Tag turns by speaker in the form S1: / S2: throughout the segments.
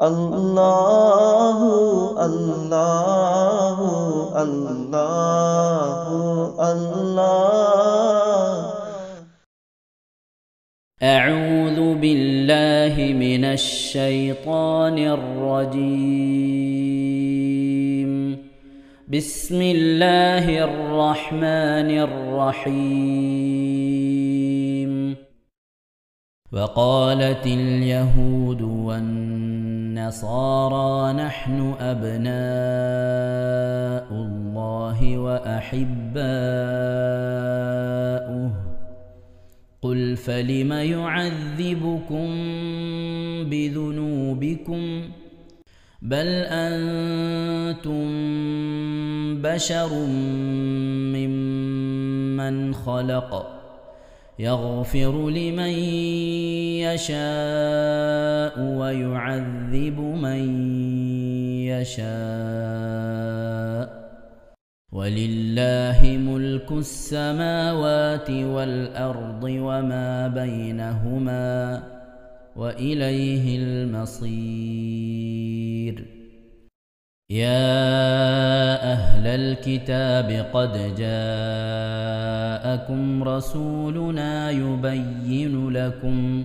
S1: الله الله
S2: الله الله
S1: أعوذ بالله من الشيطان الرجيم بسم الله الرحمن الرحيم وقالت اليهود والنصارى نصارى نحن أبناء الله وأحباؤه قل فلم يعذبكم بذنوبكم بل أنتم بشر ممن خلق يغفر لمن يشاء ويعذب من يشاء ولله ملك السماوات والارض وما بينهما واليه المصير يا أهل الكتاب قد جاءكم رسولنا يبين لكم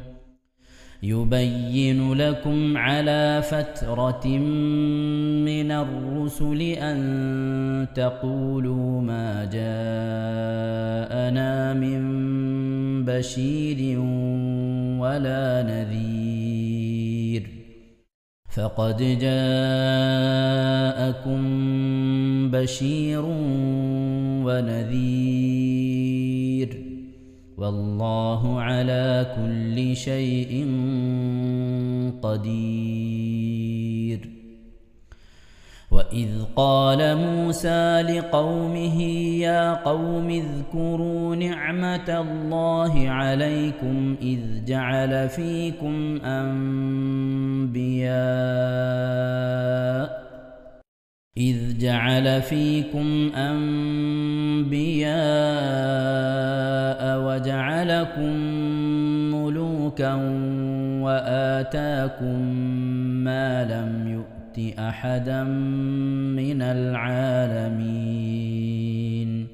S1: يبين لكم على فترة من الرسل أن تقولوا ما جاءنا من بشير ولا نذير فقد جاءكم بشير ونذير والله على كل شيء قدير وإذ قال موسى لقومه يا قوم اذكروا نعمة الله عليكم إذ جعل فيكم أنبياء إذ جعل فيكم أنبياء وجعلكم ملوكا وآتاكم ما لم أحدا من العالمين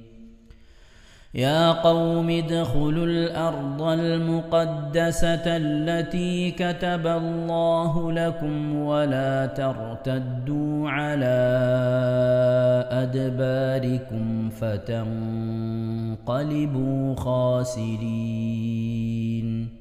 S1: يا قوم ادخلوا الأرض المقدسة التي كتب الله لكم ولا ترتدوا على أدباركم فتنقلبوا خاسرين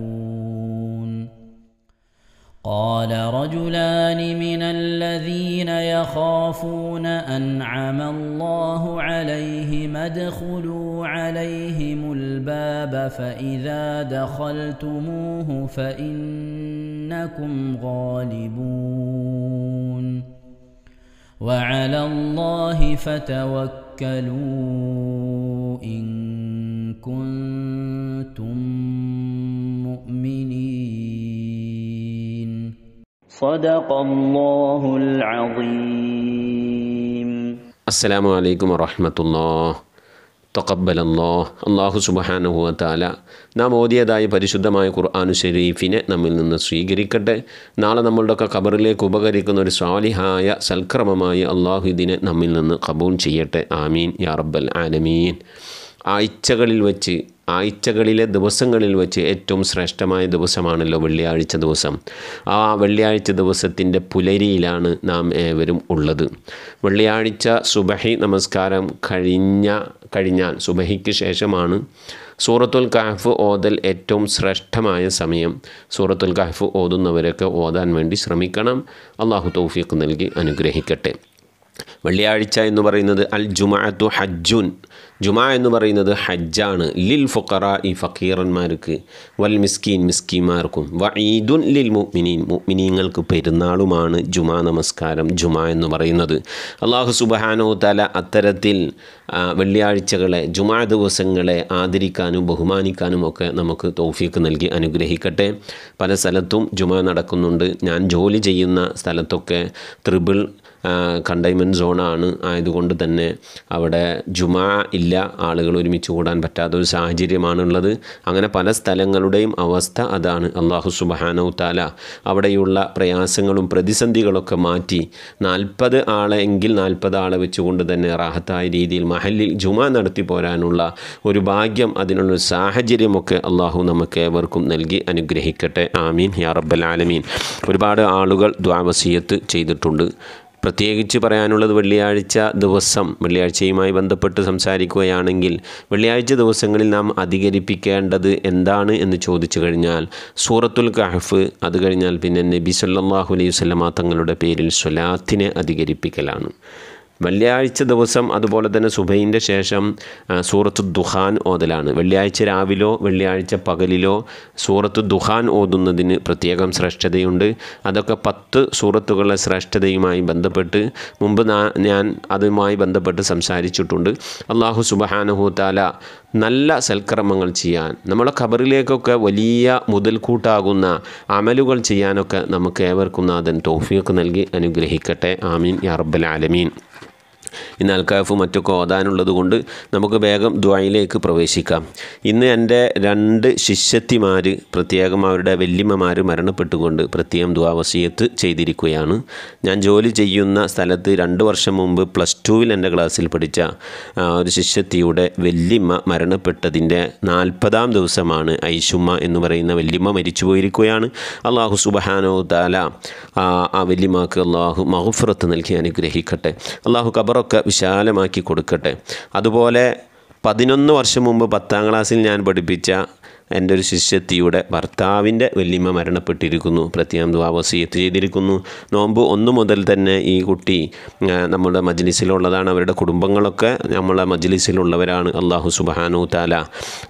S1: قال رجلان من الذين يخافون أنعم الله عليهم ادخلوا عليهم الباب فإذا دخلتموه فإنكم غالبون وعلى الله فتوكلوا إن كنتم مؤمنين صدق الله العظيم
S2: السلام عليكم الله അള്ളാഹു സുബഹാനുഹുവത്താല നാം ഓതിയതായ പരിശുദ്ധമായ ഖുർആാനു ഷെരീഫിനെ നമ്മിൽ നിന്ന് സ്വീകരിക്കട്ടെ നാളെ നമ്മളുടെയൊക്കെ ഖബറിലേക്ക് ഉപകരിക്കുന്ന ഒരു സ്വാലിഹായ സൽക്രമമായി അള്ളാഹു ഇതിനെ നമ്മിൽ നിന്ന് കബൂൺ ചെയ്യട്ടെ ആമീൻ യാ റബ്ബൽ ആലമീൻ ആഴ്ചകളിൽ വെച്ച് ആഴ്ചകളിലെ ദിവസങ്ങളിൽ വെച്ച് ഏറ്റവും ശ്രേഷ്ഠമായ ദിവസമാണല്ലോ വെള്ളിയാഴ്ച ദിവസം ആ വെള്ളിയാഴ്ച ദിവസത്തിൻ്റെ പുലരിയിലാണ് നാം ഏവരും ഉള്ളത് വെള്ളിയാഴ്ച സുബഹി നമസ്കാരം കഴിഞ്ഞ കഴിഞ്ഞാൽ സുബഹിക്ക് ശേഷമാണ് സൂറത്തുൽ കഹഫ് ഓതൽ ഏറ്റവും ശ്രേഷ്ഠമായ സമയം സൂറത്തുൽ കഹഫ് ഓതുന്നവരൊക്കെ ഓതാൻ വേണ്ടി ശ്രമിക്കണം അള്ളാഹു തൗഫീഖ് നൽകി അനുഗ്രഹിക്കട്ടെ വെള്ളിയാഴ്ച എന്ന് പറയുന്നത് അൽ ജുമാഅത്തു ഹജ്ജുൻ ജുമാ എന്ന് പറയുന്നത് ഹജ്ജാണ് ലിൽ ഫുക്കറ ഈ ഫക്കീറന്മാർക്ക് വൽ മിസ്കീൻ മിസ്കീമാർക്കും വ ഈദുൻ ലിൽ മുഅ്മിനീൻ മുഅ്മിനീങ്ങൾക്ക് പെരുന്നാളുമാണ് ജുമാ നമസ്കാരം ജുമാ എന്ന് പറയുന്നത് അള്ളാഹു സുബഹാനോ തല അത്തരത്തിൽ വെള്ളിയാഴ്ചകളെ ജുമാ ദിവസങ്ങളെ ആദരിക്കാനും ബഹുമാനിക്കാനും ഒക്കെ നമുക്ക് തൗഫീക്ക് നൽകി അനുഗ്രഹിക്കട്ടെ പല സ്ഥലത്തും ജുമാ നടക്കുന്നുണ്ട് ഞാൻ ജോലി ചെയ്യുന്ന സ്ഥലത്തൊക്കെ ത്രിബിൾ കണ്ടെയ്ൻമെൻറ്റ് സോണാണ് ആയതുകൊണ്ട് തന്നെ അവിടെ ജുമാ ഇല്ല ആളുകൾ ഒരുമിച്ച് കൂടാൻ പറ്റാത്ത ഒരു സാഹചര്യമാണുള്ളത് അങ്ങനെ പല സ്ഥലങ്ങളുടെയും അവസ്ഥ അതാണ് അള്ളാഹു സുബാനോ താല അവിടെയുള്ള പ്രയാസങ്ങളും പ്രതിസന്ധികളൊക്കെ മാറ്റി നാൽപ്പത് ആളെങ്കിൽ നാൽപ്പത് ആളെ വെച്ചുകൊണ്ട് തന്നെ റാഹത്തായ രീതിയിൽ മഹലിൽ ജുമാ നടത്തി പോരാനുള്ള ഒരു ഭാഗ്യം അതിനുള്ള സാഹചര്യമൊക്കെ അള്ളാഹു നമുക്ക് ഏവർക്കും നൽകി അനുഗ്രഹിക്കട്ടെ ആമീൻ യാ റബ്ബൽ ആലമീൻ ഒരുപാട് ആളുകൾ ദ്വാവസീയത്ത് ചെയ്തിട്ടുണ്ട് പ്രത്യേകിച്ച് പറയാനുള്ളത് വെള്ളിയാഴ്ച ദിവസം വെള്ളിയാഴ്ചയുമായി ബന്ധപ്പെട്ട് സംസാരിക്കുകയാണെങ്കിൽ വെള്ളിയാഴ്ച ദിവസങ്ങളിൽ നാം അധികരിപ്പിക്കേണ്ടത് എന്താണ് എന്ന് ചോദിച്ചു കഴിഞ്ഞാൽ സൂറത്തുൽ കഹഫ് അത് കഴിഞ്ഞാൽ പിന്നെ നബി സല്ലാഹു അലൈഹി തങ്ങളുടെ പേരിൽ സ്വലാത്തിനെ അധികരിപ്പിക്കലാണ് വെള്ളിയാഴ്ച ദിവസം അതുപോലെ തന്നെ സുബൈൻ്റെ ശേഷം സൂറത്ത് ദുഹാൻ ഓതലാണ് വെള്ളിയാഴ്ച രാവിലോ വെള്ളിയാഴ്ച പകലിലോ സൂറത്ത് ദുഹാൻ ഓതുന്നതിന് പ്രത്യേകം ശ്രേഷ്ഠതയുണ്ട് അതൊക്കെ പത്ത് സൂറത്തുകളുടെ ശ്രേഷ്ഠതയുമായി ബന്ധപ്പെട്ട് മുമ്പ് ഞാൻ അതുമായി ബന്ധപ്പെട്ട് സംസാരിച്ചിട്ടുണ്ട് അള്ളാഹു താല നല്ല സൽക്കർമ്മങ്ങൾ ചെയ്യാൻ നമ്മളെ ഖബറിലേക്കൊക്കെ വലിയ മുതൽക്കൂട്ടാകുന്ന അമലുകൾ ചെയ്യാനൊക്കെ നമുക്ക് ഏവർക്കും നാഥൻ തോഫിയൊക്കെ നൽകി അനുഗ്രഹിക്കട്ടെ ആമീൻ യാ റബ്ബൽ ആലമീൻ ഇന്ന് അൽക്കാഫും മറ്റൊക്കെ ഓതാനുള്ളത് കൊണ്ട് നമുക്ക് വേഗം ദ്വായിലേക്ക് പ്രവേശിക്കാം ഇന്ന് എൻ്റെ രണ്ട് ശിഷ്യത്തിമാർ പ്രത്യേകം അവരുടെ വല്യമ്മമാർ മരണപ്പെട്ടുകൊണ്ട് പ്രത്യേകം ദ്വാവസീയത്ത് ചെയ്തിരിക്കുകയാണ് ഞാൻ ജോലി ചെയ്യുന്ന സ്ഥലത്ത് രണ്ട് വർഷം മുമ്പ് പ്ലസ് ടുവിൽ എൻ്റെ ക്ലാസ്സിൽ പഠിച്ച ഒരു ശിഷ്യത്തിയുടെ വല്യമ്മ മരണപ്പെട്ടതിൻ്റെ നാൽപ്പതാം ദിവസമാണ് ഐഷുമ്മ എന്ന് പറയുന്ന വല്യമ്മ മരിച്ചു പോയിരിക്കുകയാണ് അള്ളാഹു സുബഹാനോ താല ആ വല്യമ്മക്ക് അള്ളാഹു മഹുഫുറത്ത് നൽകി അനുഗ്രഹിക്കട്ടെ അള്ളാഹു കബറ ഒക്കെ വിശാലമാക്കി കൊടുക്കട്ടെ അതുപോലെ പതിനൊന്ന് വർഷം മുമ്പ് പത്താം ക്ലാസ്സിൽ ഞാൻ പഠിപ്പിച്ച എൻ്റെ ഒരു ശിഷ്യത്തിയുടെ ഭർത്താവിൻ്റെ വല്യമ്മ മരണപ്പെട്ടിരിക്കുന്നു പ്രത്യേകം ദ്വാവസീയത്ത് ചെയ്തിരിക്കുന്നു നോമ്പ് ഒന്ന് മുതൽ തന്നെ ഈ കുട്ടി നമ്മുടെ മജ്ലിസിലുള്ളതാണ് അവരുടെ കുടുംബങ്ങളൊക്കെ നമ്മളെ മജ്ലിസിലുള്ളവരാണ് അള്ളാഹു സുബാനു താല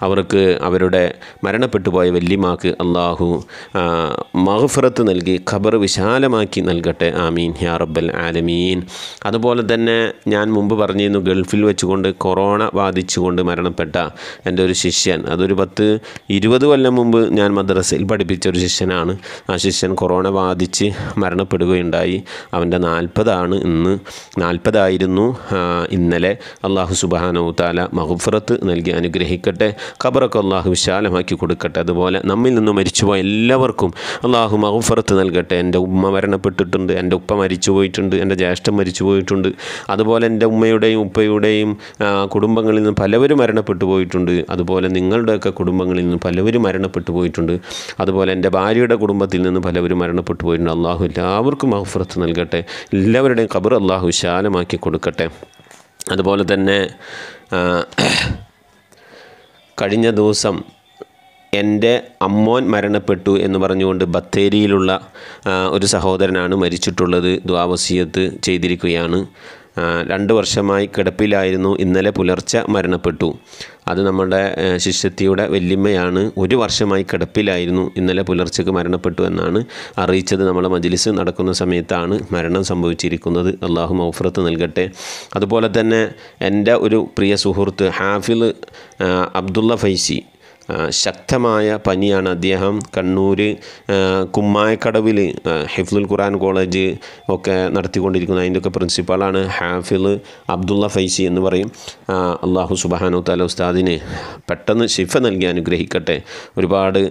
S2: അവർക്ക് അവരുടെ മരണപ്പെട്ടു പോയ വല്യമാക്ക് അള്ളാഹു മഹഫറത്ത് നൽകി ഖബർ വിശാലമാക്കി നൽകട്ടെ ആമീൻ യാ റബ്ബൽ ആലമീൻ അതുപോലെ തന്നെ ഞാൻ മുമ്പ് പറഞ്ഞിരുന്നു ഗൾഫിൽ വെച്ചുകൊണ്ട് കൊറോണ ബാധിച്ചുകൊണ്ട് മരണപ്പെട്ട എൻ്റെ ഒരു ശിഷ്യൻ അതൊരു പത്ത് ഇരുപത് കൊല്ലം മുമ്പ് ഞാൻ മദ്രസയിൽ പഠിപ്പിച്ച ഒരു ശിഷ്യനാണ് ആ ശിഷ്യൻ കൊറോണ ബാധിച്ച് മരണപ്പെടുകയുണ്ടായി അവൻ്റെ നാൽപ്പതാണ് ഇന്ന് നാൽപ്പതായിരുന്നു ഇന്നലെ അള്ളാഹു സുബാനൌത്താല മഹുഫറത്ത് നൽകി അനുഗ്രഹിക്കട്ടെ ഖബറൊക്കെ അള്ളാഹു വിശാലമാക്കി കൊടുക്കട്ടെ അതുപോലെ നമ്മിൽ നിന്ന് മരിച്ചുപോയ എല്ലാവർക്കും അള്ളാഹു മഹുഫറത്ത് നൽകട്ടെ എൻ്റെ ഉമ്മ മരണപ്പെട്ടിട്ടുണ്ട് എൻ്റെ ഉപ്പ മരിച്ചു പോയിട്ടുണ്ട് എൻ്റെ ജ്യേഷ്ഠം മരിച്ചു പോയിട്ടുണ്ട് അതുപോലെ എൻ്റെ ഉമ്മയുടെയും ഉപ്പയുടെയും കുടുംബങ്ങളിൽ നിന്ന് പലവരും മരണപ്പെട്ടു പോയിട്ടുണ്ട് അതുപോലെ നിങ്ങളുടെയൊക്കെ കുടുംബങ്ങളിൽ നിന്ന് പലവരും മരണപ്പെട്ടു പോയിട്ടുണ്ട് അതുപോലെ എൻ്റെ ഭാര്യയുടെ കുടുംബത്തിൽ നിന്ന് പലവരും മരണപ്പെട്ടു പോയിട്ടുണ്ട് അള്ളാഹു എല്ലാവർക്കും മഹഫുറത്ത് നൽകട്ടെ എല്ലാവരുടെയും ഖബർ അള്ളാഹു വിശാലമാക്കി കൊടുക്കട്ടെ അതുപോലെ തന്നെ കഴിഞ്ഞ ദിവസം എൻ്റെ അമ്മോൻ മരണപ്പെട്ടു എന്ന് പറഞ്ഞുകൊണ്ട് ബത്തേരിയിലുള്ള ഒരു സഹോദരനാണ് മരിച്ചിട്ടുള്ളത് ദ്വാവസീയത്ത് ചെയ്തിരിക്കുകയാണ് രണ്ട് വർഷമായി കിടപ്പിലായിരുന്നു ഇന്നലെ പുലർച്ചെ മരണപ്പെട്ടു അത് നമ്മുടെ ശിഷ്യത്തിയുടെ വല്യമ്മയാണ് ഒരു വർഷമായി കിടപ്പിലായിരുന്നു ഇന്നലെ പുലർച്ചയ്ക്ക് മരണപ്പെട്ടു എന്നാണ് അറിയിച്ചത് നമ്മുടെ മജ്ലിസ് നടക്കുന്ന സമയത്താണ് മരണം സംഭവിച്ചിരിക്കുന്നത് അള്ളാഹു മൗഫ്രത്ത് നൽകട്ടെ അതുപോലെ തന്നെ എൻ്റെ ഒരു പ്രിയ സുഹൃത്ത് ഹാഫിൽ അബ്ദുള്ള ഫൈസി ശക്തമായ പനിയാണ് അദ്ദേഹം കണ്ണൂർ കുമ്മായക്കടവിൽ ഹിഫ്ലുൽ ഖുറാൻ കോളേജ് ഒക്കെ നടത്തിക്കൊണ്ടിരിക്കുന്നത് അതിൻ്റെയൊക്കെ പ്രിൻസിപ്പാളാണ് ഹാഫിൽ അബ്ദുള്ള ഫൈസി എന്ന് പറയും അള്ളാഹു സുബാനു താല ഉസ്താദിന് പെട്ടെന്ന് ശിഫ നൽകി അനുഗ്രഹിക്കട്ടെ ഒരുപാട്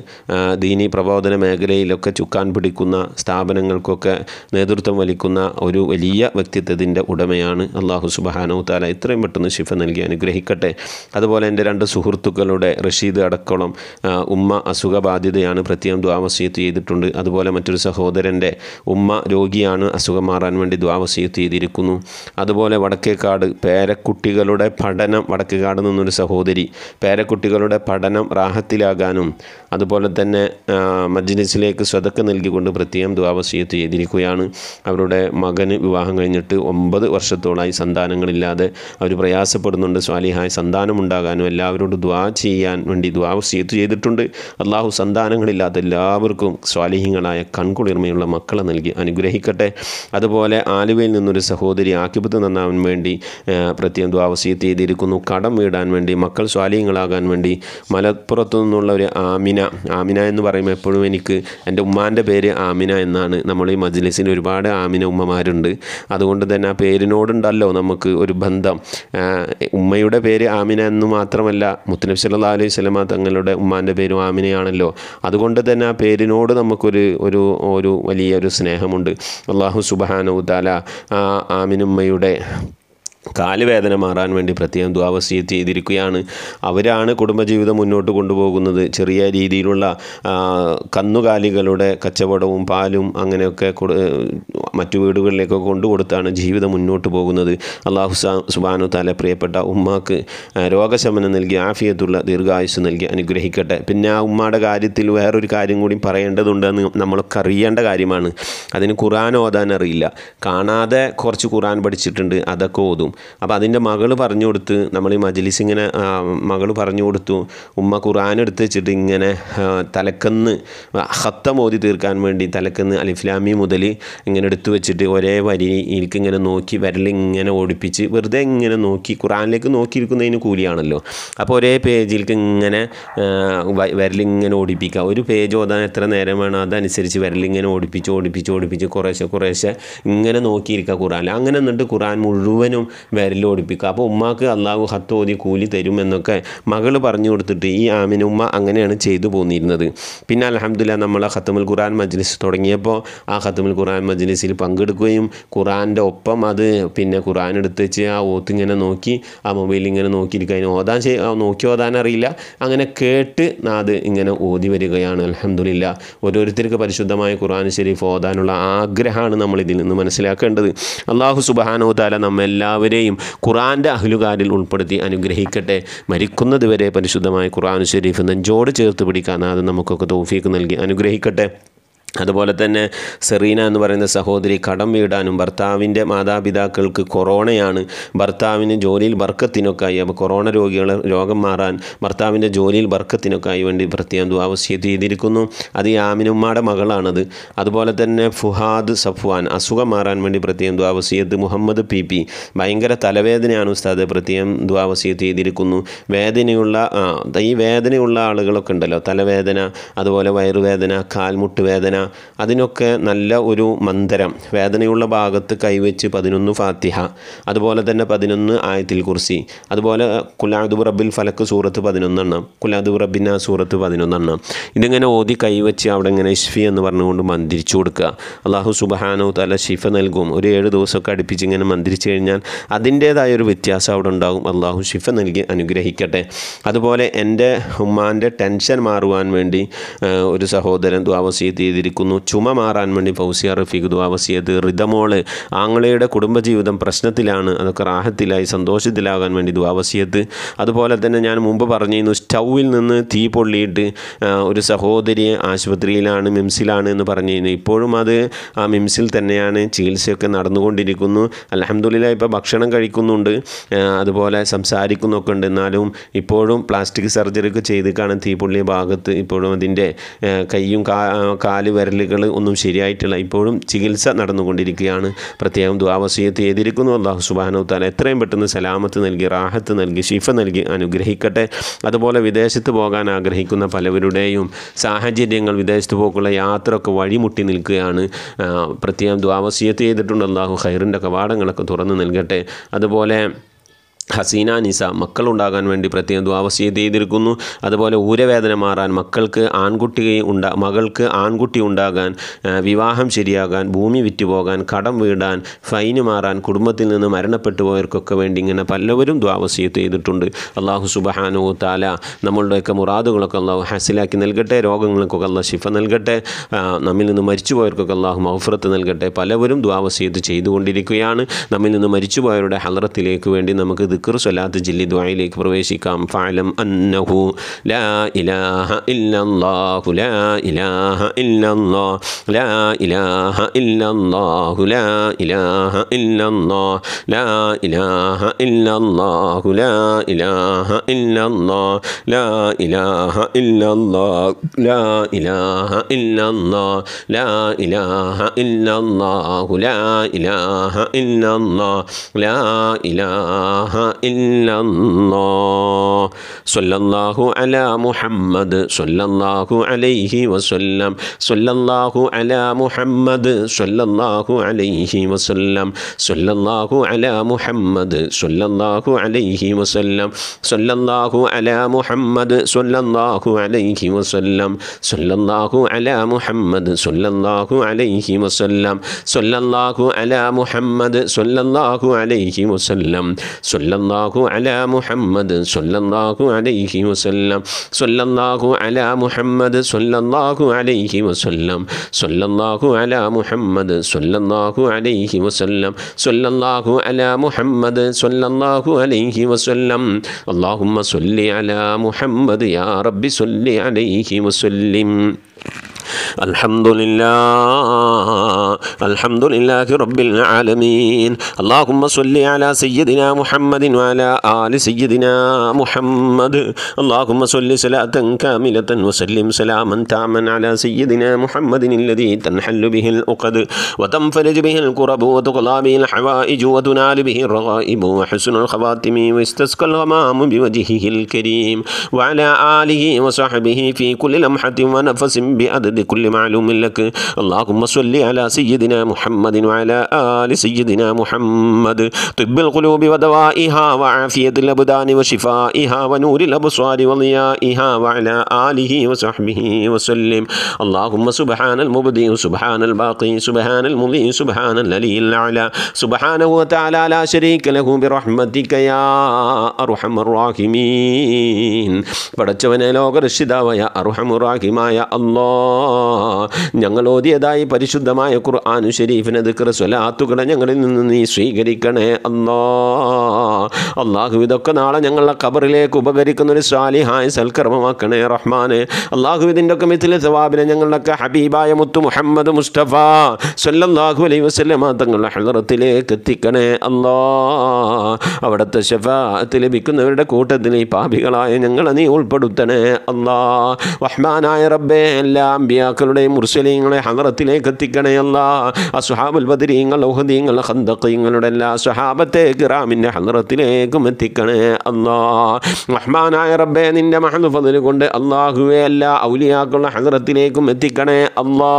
S2: ദീനി പ്രബോധന മേഖലയിലൊക്കെ ചുക്കാൻ പിടിക്കുന്ന സ്ഥാപനങ്ങൾക്കൊക്കെ നേതൃത്വം വലിക്കുന്ന ഒരു വലിയ വ്യക്തിത്വത്തിൻ്റെ ഉടമയാണ് അള്ളാഹു സുബാനു താല ഇത്രയും പെട്ടെന്ന് ശിഫ നൽകി അനുഗ്രഹിക്കട്ടെ അതുപോലെ എൻ്റെ രണ്ട് സുഹൃത്തുക്കളുടെ റഷീദ് അടക്കം സംബന്ധിച്ചിടത്തോളം ഉമ്മ അസുഖബാധിതയാണ് പ്രത്യേകം ദ്വാവസീത്ത് ചെയ്തിട്ടുണ്ട് അതുപോലെ മറ്റൊരു സഹോദരൻ്റെ ഉമ്മ രോഗിയാണ് അസുഖം മാറാൻ വേണ്ടി ദ്വാവസീത്ത് ചെയ്തിരിക്കുന്നു അതുപോലെ വടക്കേക്കാട് പേരക്കുട്ടികളുടെ പഠനം വടക്കേക്കാട് നിന്നൊരു സഹോദരി പേരക്കുട്ടികളുടെ പഠനം റാഹത്തിലാകാനും അതുപോലെ തന്നെ മജ്ലിസിലേക്ക് സ്വതക്ക് നൽകിക്കൊണ്ട് പ്രത്യേകം ദ്വാവസീയത്ത് ചെയ്തിരിക്കുകയാണ് അവരുടെ മകന് വിവാഹം കഴിഞ്ഞിട്ട് ഒമ്പത് വർഷത്തോളായി സന്താനങ്ങളില്ലാതെ അവർ പ്രയാസപ്പെടുന്നുണ്ട് സ്വാലിഹായ സന്താനം ഉണ്ടാകാനും എല്ലാവരോടും ദ്വാ ചെയ്യാൻ വേണ്ടി ദ്വാ അള്ളാഹു ചെയ്തിട്ടുണ്ട് അള്ളാഹു സന്താനങ്ങളില്ലാത്ത എല്ലാവർക്കും സ്വാലിഹ്യങ്ങളായ കൺകുളിർമയുള്ള മക്കളെ നൽകി അനുഗ്രഹിക്കട്ടെ അതുപോലെ ആലുവയിൽ നിന്നൊരു സഹോദരി ആക്കിപത്ത് നന്നാവാൻ വേണ്ടി പ്രത്യേകം ദ്വാവസീത്ത് ചെയ്തിരിക്കുന്നു കടം വീടാൻ വേണ്ടി മക്കൾ സ്വാലിഹ്യങ്ങളാകാൻ വേണ്ടി മലപ്പുറത്തു നിന്നുള്ള ഒരു ആമിന ആമിന എന്ന് പറയുമ്പോൾ എപ്പോഴും എനിക്ക് എൻ്റെ ഉമ്മാൻ്റെ പേര് ആമിന എന്നാണ് നമ്മൾ ഈ മജ്ലിസിന് ഒരുപാട് ആമിന ഉമ്മമാരുണ്ട് അതുകൊണ്ട് തന്നെ ആ പേരിനോടുണ്ടല്ലോ നമുക്ക് ഒരു ബന്ധം ഉമ്മയുടെ പേര് ആമിന എന്ന് മാത്രമല്ല മുത്തനബ് സല്ലാ അലൈഹി സ്വലമാ തങ്ങളുടെ ഉമ്മാൻ്റെ പേരും ആമിനയാണല്ലോ അതുകൊണ്ട് തന്നെ ആ പേരിനോട് നമുക്കൊരു ഒരു ഒരു വലിയൊരു സ്നേഹമുണ്ട് അള്ളാഹു സുബാനൗദാല ആ ആമിനുമ്മയുടെ കാലുവേദന മാറാൻ വേണ്ടി പ്രത്യേകം ദ്വാവസ്യത്ത് ചെയ്തിരിക്കുകയാണ് അവരാണ് കുടുംബജീവിതം മുന്നോട്ട് കൊണ്ടുപോകുന്നത് ചെറിയ രീതിയിലുള്ള കന്നുകാലികളുടെ കച്ചവടവും പാലും അങ്ങനെയൊക്കെ മറ്റു വീടുകളിലേക്കൊക്കെ കൊണ്ടുകൊടുത്താണ് ജീവിതം മുന്നോട്ട് പോകുന്നത് അള്ളാഹു സുബാനു താല പ്രിയപ്പെട്ട ഉമ്മാക്ക് രോഗശമനം നൽകി ആഫിയത്തുള്ള ദീർഘായുസ് നൽകി അനുഗ്രഹിക്കട്ടെ പിന്നെ ആ ഉമ്മയുടെ കാര്യത്തിൽ വേറൊരു കാര്യം കൂടി പറയേണ്ടതുണ്ടെന്ന് നമ്മളൊക്കെ അറിയേണ്ട കാര്യമാണ് അതിന് ഖുറാൻ ഓതാൻ അറിയില്ല കാണാതെ കുറച്ച് ഖുറാൻ പഠിച്ചിട്ടുണ്ട് അതൊക്കെ ഓതും പോകും അപ്പോൾ അതിൻ്റെ മകൾ പറഞ്ഞു കൊടുത്ത് നമ്മൾ ഈ മജിലിസ് ഇങ്ങനെ മകൾ പറഞ്ഞു കൊടുത്തു ഉമ്മ ഖുർആൻ എടുത്ത് വെച്ചിട്ട് ഇങ്ങനെ തലക്കന്ന് ഹത്തം ഓതി തീർക്കാൻ വേണ്ടി തലക്കന്ന് അലിഫ്ലാമി മുതൽ ഇങ്ങനെ എടുത്തു വെച്ചിട്ട് ഒരേ വരി എനിക്കിങ്ങനെ നോക്കി വരലിങ്ങനെ ഓടിപ്പിച്ച് വെറുതെ ഇങ്ങനെ നോക്കി ഖുറാനിലേക്ക് നോക്കിയിരിക്കുന്നതിന് കൂലിയാണല്ലോ അപ്പോൾ ഒരേ പേജിലേക്ക് ഇങ്ങനെ വരലിങ്ങനെ ഓടിപ്പിക്കുക ഒരു പേജ് ഓതാൻ എത്ര നേരം വേണം അതനുസരിച്ച് വരലിങ്ങനെ ഓടിപ്പിച്ച് ഓടിപ്പിച്ച് ഓടിപ്പിച്ച് കുറേശ്ശെ കുറേശ്ശെ ഇങ്ങനെ നോക്കിയിരിക്കുക ഖുറാൻ അങ്ങനെ എന്നിട്ട് ഖുറാൻ മുഴുവനും ഓടിപ്പിക്കുക അപ്പോൾ ഉമ്മാക്ക് അള്ളാഹു ഹത്ത് ഓതി കൂലി തരും എന്നൊക്കെ മകൾ പറഞ്ഞു കൊടുത്തിട്ട് ഈ ആമിനുമ്മ ഉമ്മ അങ്ങനെയാണ് ചെയ്തു പോന്നിരുന്നത് പിന്നെ അലഹമ്മദില്ല നമ്മൾ ആ ഖത്തമുൽ ഖുറാൻ മജ്ലിസ് തുടങ്ങിയപ്പോൾ ആ ഖത്തമുൽ ഖുറാൻ മജ്ലിസിൽ പങ്കെടുക്കുകയും ഖുറാൻ്റെ ഒപ്പം അത് പിന്നെ ഖുറാൻ എടുത്ത് വെച്ച് ആ ഓത്ത് ഇങ്ങനെ നോക്കി ആ മൊബൈലിൽ ഇങ്ങനെ നോക്കിയിരിക്കുക അതിന് ഓതാൻ നോക്കി ഓതാൻ അറിയില്ല അങ്ങനെ കേട്ട് നാത് ഇങ്ങനെ ഓതി വരികയാണ് അലഹമ്മദില്ല ഓരോരുത്തർക്ക് പരിശുദ്ധമായ ഖുറാൻ ഷെരീഫ് ഓതാനുള്ള ആഗ്രഹമാണ് നമ്മൾ ഇതിൽ നിന്ന് മനസ്സിലാക്കേണ്ടത് അള്ളാഹു സുബാനോ താല നമ്മെല്ലാവരും എല്ലാവരെയും ഖുറാൻ്റെ അഹ്ലുകാരിൽ ഉൾപ്പെടുത്തി അനുഗ്രഹിക്കട്ടെ മരിക്കുന്നതുവരെ പരിശുദ്ധമായ ഖുറാൻ ഷെരീഫ് നെഞ്ചോട് ചേർത്ത് പിടിക്കാൻ അത് നമുക്കൊക്കെ തോഫീക്ക് നൽകി അനുഗ്രഹിക്കട്ടെ അതുപോലെ തന്നെ സെറീന എന്ന് പറയുന്ന സഹോദരി കടം വീടാനും ഭർത്താവിൻ്റെ മാതാപിതാക്കൾക്ക് കൊറോണയാണ് ഭർത്താവിന് ജോലിയിൽ ബർക്കത്തിനൊക്കെയായി അപ്പോൾ കൊറോണ രോഗികളെ രോഗം മാറാൻ ഭർത്താവിൻ്റെ ജോലിയിൽ ബർക്കത്തിനൊക്കെയായി വേണ്ടി പ്രത്യേകം ദ്വാവ് ചെയ്തിരിക്കുന്നു അത് യാമിനുമ്മയുടെ മകളാണത് അതുപോലെ തന്നെ ഫുഹാദ് സഫ്വാൻ അസുഖം മാറാൻ വേണ്ടി പ്രത്യേകം ദ്വാവസീയത്ത് മുഹമ്മദ് പി പി ഭയങ്കര തലവേദനയാണ് ഉസ്താദ് പ്രത്യേകം ദ്വാവസീയത്ത് ചെയ്തിരിക്കുന്നു വേദനയുള്ള ഈ വേദനയുള്ള ആളുകളൊക്കെ ഉണ്ടല്ലോ തലവേദന അതുപോലെ വയറുവേദന കാൽമുട്ട് വേദന അതിനൊക്കെ നല്ല ഒരു മന്ദരം വേദനയുള്ള ഭാഗത്ത് കൈവച്ച് പതിനൊന്ന് ഫാത്തിഹ അതുപോലെ തന്നെ പതിനൊന്ന് ആയത്തിൽ കുർസി അതുപോലെ കുലാദുബ് റബ്ബിൽ ഫലക്ക് സൂറത്ത് പതിനൊന്നെണ്ണം കുലാദുബ് ആ സൂറത്ത് പതിനൊന്നെണ്ണം ഇതിങ്ങനെ ഓതി കൈവച്ച് അവിടെ ഇങ്ങനെ ഇഷ്ഫി എന്ന് പറഞ്ഞുകൊണ്ട് മന്ദിരിച്ചു കൊടുക്കുക അള്ളാഹു സുബഹാനോ തല ഷിഫ നൽകും ഒരു ഏഴ് ദിവസമൊക്കെ അടുപ്പിച്ച് ഇങ്ങനെ മന്ദിരിച്ചു കഴിഞ്ഞാൽ അതിൻ്റേതായ ഒരു വ്യത്യാസം അവിടെ ഉണ്ടാകും അള്ളാഹു ഷിഫ നൽകി അനുഗ്രഹിക്കട്ടെ അതുപോലെ എൻ്റെ ഉമ്മാൻ്റെ ടെൻഷൻ മാറുവാൻ വേണ്ടി ഒരു സഹോദരൻ ദ്വാവസീ തീയതി ചെയ്തിരിക്കുന്നു ചുമ മാറാൻ വേണ്ടി ഫൗസിയ റഫീഖ് ദ്വാവസിയത് റിതമോള് ആങ്ങളയുടെ കുടുംബജീവിതം പ്രശ്നത്തിലാണ് അതൊക്കെ റാഹത്തിലായി സന്തോഷത്തിലാകാൻ വേണ്ടി ദ്വാവസിയത് അതുപോലെ തന്നെ ഞാൻ മുമ്പ് പറഞ്ഞിരുന്നു സ്റ്റൗവിൽ നിന്ന് തീ പൊള്ളിയിട്ട് ഒരു സഹോദരിയെ ആശുപത്രിയിലാണ് മിംസിലാണ് എന്ന് പറഞ്ഞിരുന്നു ഇപ്പോഴും അത് ആ മിംസിൽ തന്നെയാണ് ചികിത്സയൊക്കെ നടന്നുകൊണ്ടിരിക്കുന്നു അലഹമ്മദില്ല ഇപ്പോൾ ഭക്ഷണം കഴിക്കുന്നുണ്ട് അതുപോലെ സംസാരിക്കുന്നൊക്കെ ഉണ്ട് എന്നാലും ഇപ്പോഴും പ്ലാസ്റ്റിക് സർജറി ഒക്കെ ചെയ്ത് കാണാൻ ഭാഗത്ത് ഇപ്പോഴും അതിൻ്റെ കൈയും കാല് വിരലുകൾ ഒന്നും ശരിയായിട്ടില്ല ഇപ്പോഴും ചികിത്സ നടന്നുകൊണ്ടിരിക്കുകയാണ് പ്രത്യേകം ദ്വാവസീയത്തെ എതിരിക്കുന്നു അള്ളാഹു സുബാനോത്താൽ എത്രയും പെട്ടെന്ന് സലാമത്ത് നൽകി റാഹത്ത് നൽകി ഷിഫ നൽകി അനുഗ്രഹിക്കട്ടെ അതുപോലെ വിദേശത്ത് പോകാൻ ആഗ്രഹിക്കുന്ന പലവരുടെയും സാഹചര്യങ്ങൾ വിദേശത്ത് പോക്കുള്ള യാത്ര ഒക്കെ വഴിമുട്ടി നിൽക്കുകയാണ് പ്രത്യേകം ദ്വാവസീയത്ത് ചെയ്തിട്ടുണ്ട് അള്ളാഹു ഹൈറിൻ്റെ കവാടങ്ങളൊക്കെ തുറന്നു നൽകട്ടെ അതുപോലെ ഹസീന നിസ മക്കളുണ്ടാകാൻ വേണ്ടി പ്രത്യേകം ദ്വാവസ്യത ചെയ്തിരിക്കുന്നു അതുപോലെ ഊരവേദന മാറാൻ മക്കൾക്ക് ആൺകുട്ടി ഉണ്ടാ മകൾക്ക് ആൺകുട്ടി ഉണ്ടാകാൻ വിവാഹം ശരിയാകാൻ ഭൂമി വിറ്റുപോകാൻ കടം വീടാൻ ഫൈന് മാറാൻ കുടുംബത്തിൽ നിന്ന് മരണപ്പെട്ടു പോയവർക്കൊക്കെ വേണ്ടി ഇങ്ങനെ പലവരും ദ്വാവസ്യത്ത് ചെയ്തിട്ടുണ്ട് അള്ളാഹു സുബഹാനു താല നമ്മളുടെയൊക്കെ മുറാദുകളൊക്കെ അള്ളാഹു ഹസിലാക്കി നൽകട്ടെ രോഗങ്ങൾക്കൊക്കെ അള്ളാഹ് ശിഫ നൽകട്ടെ നമ്മിൽ നിന്ന് മരിച്ചുപോയവർക്കൊക്കെ അള്ളാഹു മഹഫറത്ത് നൽകട്ടെ പലവരും ദ്വാവശ്യത്ത് ചെയ്തുകൊണ്ടിരിക്കുകയാണ് നമ്മിൽ നിന്ന് മരിച്ചുപോയവരുടെ ഹലറത്തിലേക്ക് വേണ്ടി നമുക്ക് ഇത് ദിക്കർ സ്വലാത്ത് ചൊല്ലി ദ്വായിലേക്ക് പ്രവേശിക്കാം ഫാലം അന്നഹു ലാ ഇലാഹ ഇല്ലല്ലാഹു ലാ ഇലാഹ ഇല്ലല്ലാഹ് ലാ ഇലാഹ ഇല്ലല്ലാഹു ലാ ഇലാഹ ഇല്ലല്ലാഹ് ലാ ഇലാഹ ഇല്ലല്ലാഹു ലാ ഇലാഹ ഇല്ലല്ലാഹ് ലാ ഇലാഹ ഇല്ലല്ലാഹ് ലാ ഇലാഹ ഇല്ലല്ലാഹ് ലാ ഇലാഹ ഇല്ലല്ലാഹു ലാ ഇലാഹ ഇല്ലല്ലാഹ് ലാ ഇലാഹ സൊല്ലാഹു അല മുഹമ്മദ് സൊല്ലാഹു അലൈഹി വസല്ലം സൊല്ലാഹു അല മുഹമ്മദ് സൊല്ലാഹു അലൈഹി വസല്ലം സൊല്ലാഹു അല മുഹമ്മദ് സൊല്ലാഹു അലൈഹി വസല്ലം സൊല്ലാഹു അല മുഹമ്മദ് സൊല്ലാഹു അലൈഹി വസല്ലം സൊല്ലാഹു അല മുഹമ്മദ് സൊല്ലാഹു അലൈഹി വസല്ലം സൊല്ലാഹു അല മുഹമ്മദ് സൊല്ലാഹു അലൈഹി വസല്ലം സൊല്ല صلى الله على محمد صلى الله عليه وسلم صلى الله على محمد صلى الله عليه وسلم صلى الله على محمد صلى الله عليه وسلم صلى الله على محمد صلى الله عليه وسلم اللهم صل على محمد يا رب صل عليه وسلم الحمد لله الحمد لله رب العالمين اللهم صل على سيدنا محمد وعلى آل سيدنا محمد اللهم صل صلاة كاملة وسلم سلاما تاما على سيدنا محمد الذي تنحل به الأقد وتنفرج به الكرب وتقلى به الحوائج وتنال به الرغائب وحسن الخواتم واستسقى الغمام بوجهه الكريم وعلى آله وصحبه في كل لمحة ونفس بأدد كل معلوم لك اللهم صل على سيدنا محمد وعلى آل سيدنا محمد طب القلوب ودوائها وعافية الأبدان وشفائها ونور الأبصار وضيائها وعلى آله وصحبه وسلم اللهم سبحان المبدي سبحان الباقي سبحان المضي سبحان الذي الأعلى سبحانه وتعالى لا شريك له برحمتك يا أرحم الراحمين പടച്ചവനെ الراحمين يا الله ഞങ്ങൾ ഓതിയതായി പരിശുദ്ധമായ ഖുർആാനു ഷെരീഫിനെ ദിക്കർ സ്വലാത്തുകളെ ഞങ്ങളിൽ നിന്ന് നീ സ്വീകരിക്കണേ അന്നോ അള്ളാഹു ഇതൊക്കെ നാളെ ഞങ്ങളുടെ കബറിലേക്ക് ഉപകരിക്കുന്ന ഒരു സാലിഹായ സൽക്കർമ്മമാക്കണേ റഹ്മാനെ അള്ളാഹു ഇതിൻ്റെ ഒക്കെ മിഥിലെ സവാബിനെ ഞങ്ങളുടെയൊക്കെ ഹബീബായ മുത്തു മുഹമ്മദ് മുസ്തഫ സല്ലല്ലാഹു അലൈഹി വസ്ലമ തങ്ങളുടെ ഹലറത്തിലേക്ക് എത്തിക്കണേ അല്ലാ അവിടുത്തെ ഷഫാത്ത് ലഭിക്കുന്നവരുടെ കൂട്ടത്തിൽ ഈ പാപികളായ ഞങ്ങളെ നീ ഉൾപ്പെടുത്തണേ അല്ലാ റഹ്മാനായ റബ്ബേ എല്ലാം ഔലിയാക്കളുടെയും മുർസലീങ്ങളെ ഹദറത്തിലേക്ക് എത്തിക്കണേ അല്ല അസുഹാബുൽ ബദരീങ്ങൾ ഔഹദീങ്ങൾ ഹന്തക്കീങ്ങളുടെ എല്ലാ സുഹാബത്തെ ഗ്രാമിൻ്റെ ഹദറത്തിലേക്കും എത്തിക്കണേ അല്ലാ റഹ്മാനായ റബ്ബെ നിൻ്റെ മഹദ് ഫതിൽ കൊണ്ട് അള്ളാഹുവെ എല്ലാ ഔലിയാക്കളുടെ ഹദറത്തിലേക്കും എത്തിക്കണേ അല്ലാ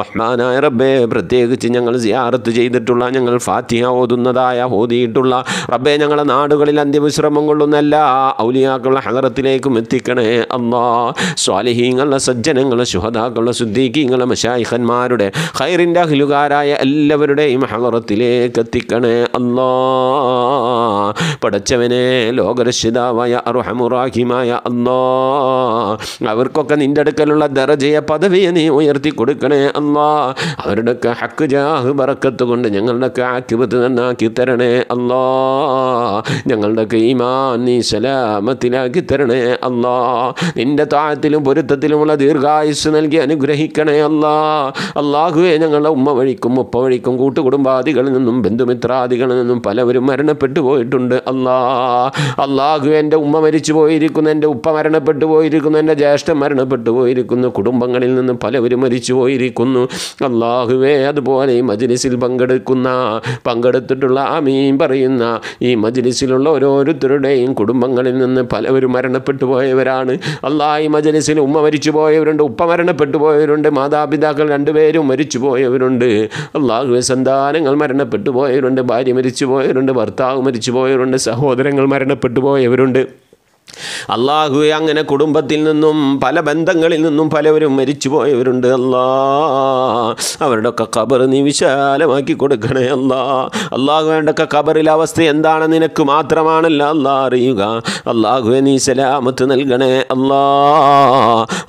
S2: റഹ്മാനായ റബ്ബെ പ്രത്യേകിച്ച് ഞങ്ങൾ സിയാറത്ത് ചെയ്തിട്ടുള്ള ഞങ്ങൾ ഫാത്തിഹ ഓതുന്നതായ ഓതിയിട്ടുള്ള റബ്ബെ ഞങ്ങളുടെ നാടുകളിൽ അന്ത്യവിശ്രമം കൊള്ളുന്ന എല്ലാ ഔലിയാക്കളുടെ ഹദറത്തിലേക്കും എത്തിക്കണേ അല്ലാ സ്വാലിഹീങ്ങളുടെ സജ്ജ സജ്ജനങ്ങൾ ശുഹതാക്കൾ ശുദ്ധീകീങ്ങൾ മഷായിഖന്മാരുടെ ഖൈറിൻ്റെ അഖിലുകാരായ എല്ലാവരുടെയും ഹവറത്തിലേക്ക് എത്തിക്കണേ അന്നോ പടച്ചവനെ ലോകരക്ഷിതാവായ അറുഹമുറാഹിമായ അന്നോ അവർക്കൊക്കെ നിൻ്റെ അടുക്കലുള്ള ദറജയ പദവിയെ നീ ഉയർത്തി കൊടുക്കണേ അല്ലാ അവരുടെയൊക്കെ ഹക്ക് ജാഹ് പറക്കത്ത് കൊണ്ട് ഞങ്ങളുടെയൊക്കെ ആക്കിപത്ത് നന്നാക്കി തരണേ അല്ലാ ഞങ്ങളുടെയൊക്കെ ഈമാൻ നീ സലാമത്തിലാക്കി തരണേ അന്നോ നിൻ്റെ താഴത്തിലും പൊരുത്തത്തിലുമുള്ള ദീർഘായുസ് നൽകി അനുഗ്രഹിക്കണേ അല്ലാ അള്ളാഹുവെ ഞങ്ങളുടെ ഉമ്മ വഴിക്കും ഉപ്പ വഴിക്കും കൂട്ടുകുടുംബാദികളിൽ നിന്നും ബന്ധുമിത്രാദികളിൽ നിന്നും പലവരും മരണപ്പെട്ടു പോയിട്ടുണ്ട് അല്ലാ അള്ളാഹു എൻ്റെ ഉമ്മ മരിച്ചു പോയിരിക്കുന്നു എൻ്റെ ഉപ്പ മരണപ്പെട്ടു പോയിരിക്കുന്നു എൻ്റെ ജ്യേഷ്ഠം മരണപ്പെട്ടു പോയിരിക്കുന്നു കുടുംബങ്ങളിൽ നിന്നും പലവരും മരിച്ചു പോയിരിക്കുന്നു അള്ളാഹുവേ അതുപോലെ ഈ മജ്ലിസിൽ പങ്കെടുക്കുന്ന പങ്കെടുത്തിട്ടുള്ള ആമീൻ പറയുന്ന ഈ മജ്ലിസിലുള്ള ഓരോരുത്തരുടെയും കുടുംബങ്ങളിൽ നിന്ന് പലവരും മരണപ്പെട്ടു പോയവരാണ് അള്ളാഹ് ഈ മജ്ലിസിൽ ഉമ്മ മരിച്ചു പോയ പോയവരുണ്ട് ഉപ്പ മരണപ്പെട്ടു പോയവരുണ്ട് മാതാപിതാക്കൾ രണ്ടുപേരും മരിച്ചു പോയവരുണ്ട് അള്ളാഹു സന്താനങ്ങൾ മരണപ്പെട്ടു പോയവരുണ്ട് ഭാര്യ മരിച്ചു പോയവരുണ്ട് ഭർത്താവ് മരിച്ചു പോയവരുണ്ട് സഹോദരങ്ങൾ മരണപ്പെട്ടു പോയവരുണ്ട് അള്ളാഹുവെ അങ്ങനെ കുടുംബത്തിൽ നിന്നും പല ബന്ധങ്ങളിൽ നിന്നും പലവരും മരിച്ചുപോയവരുണ്ട് അല്ലാ അവരുടെയൊക്കെ ഖബർ നീ വിശാലമാക്കി കൊടുക്കണേ അല്ലാ അള്ളാഹുവേണ്ടൊക്കെ ഖബറിലെ അവസ്ഥ എന്താണ് നിനക്ക് മാത്രമാണല്ല അല്ലാ അറിയുക അള്ളാഹുവെ നീ സലാമത്ത് നൽകണേ അല്ലാ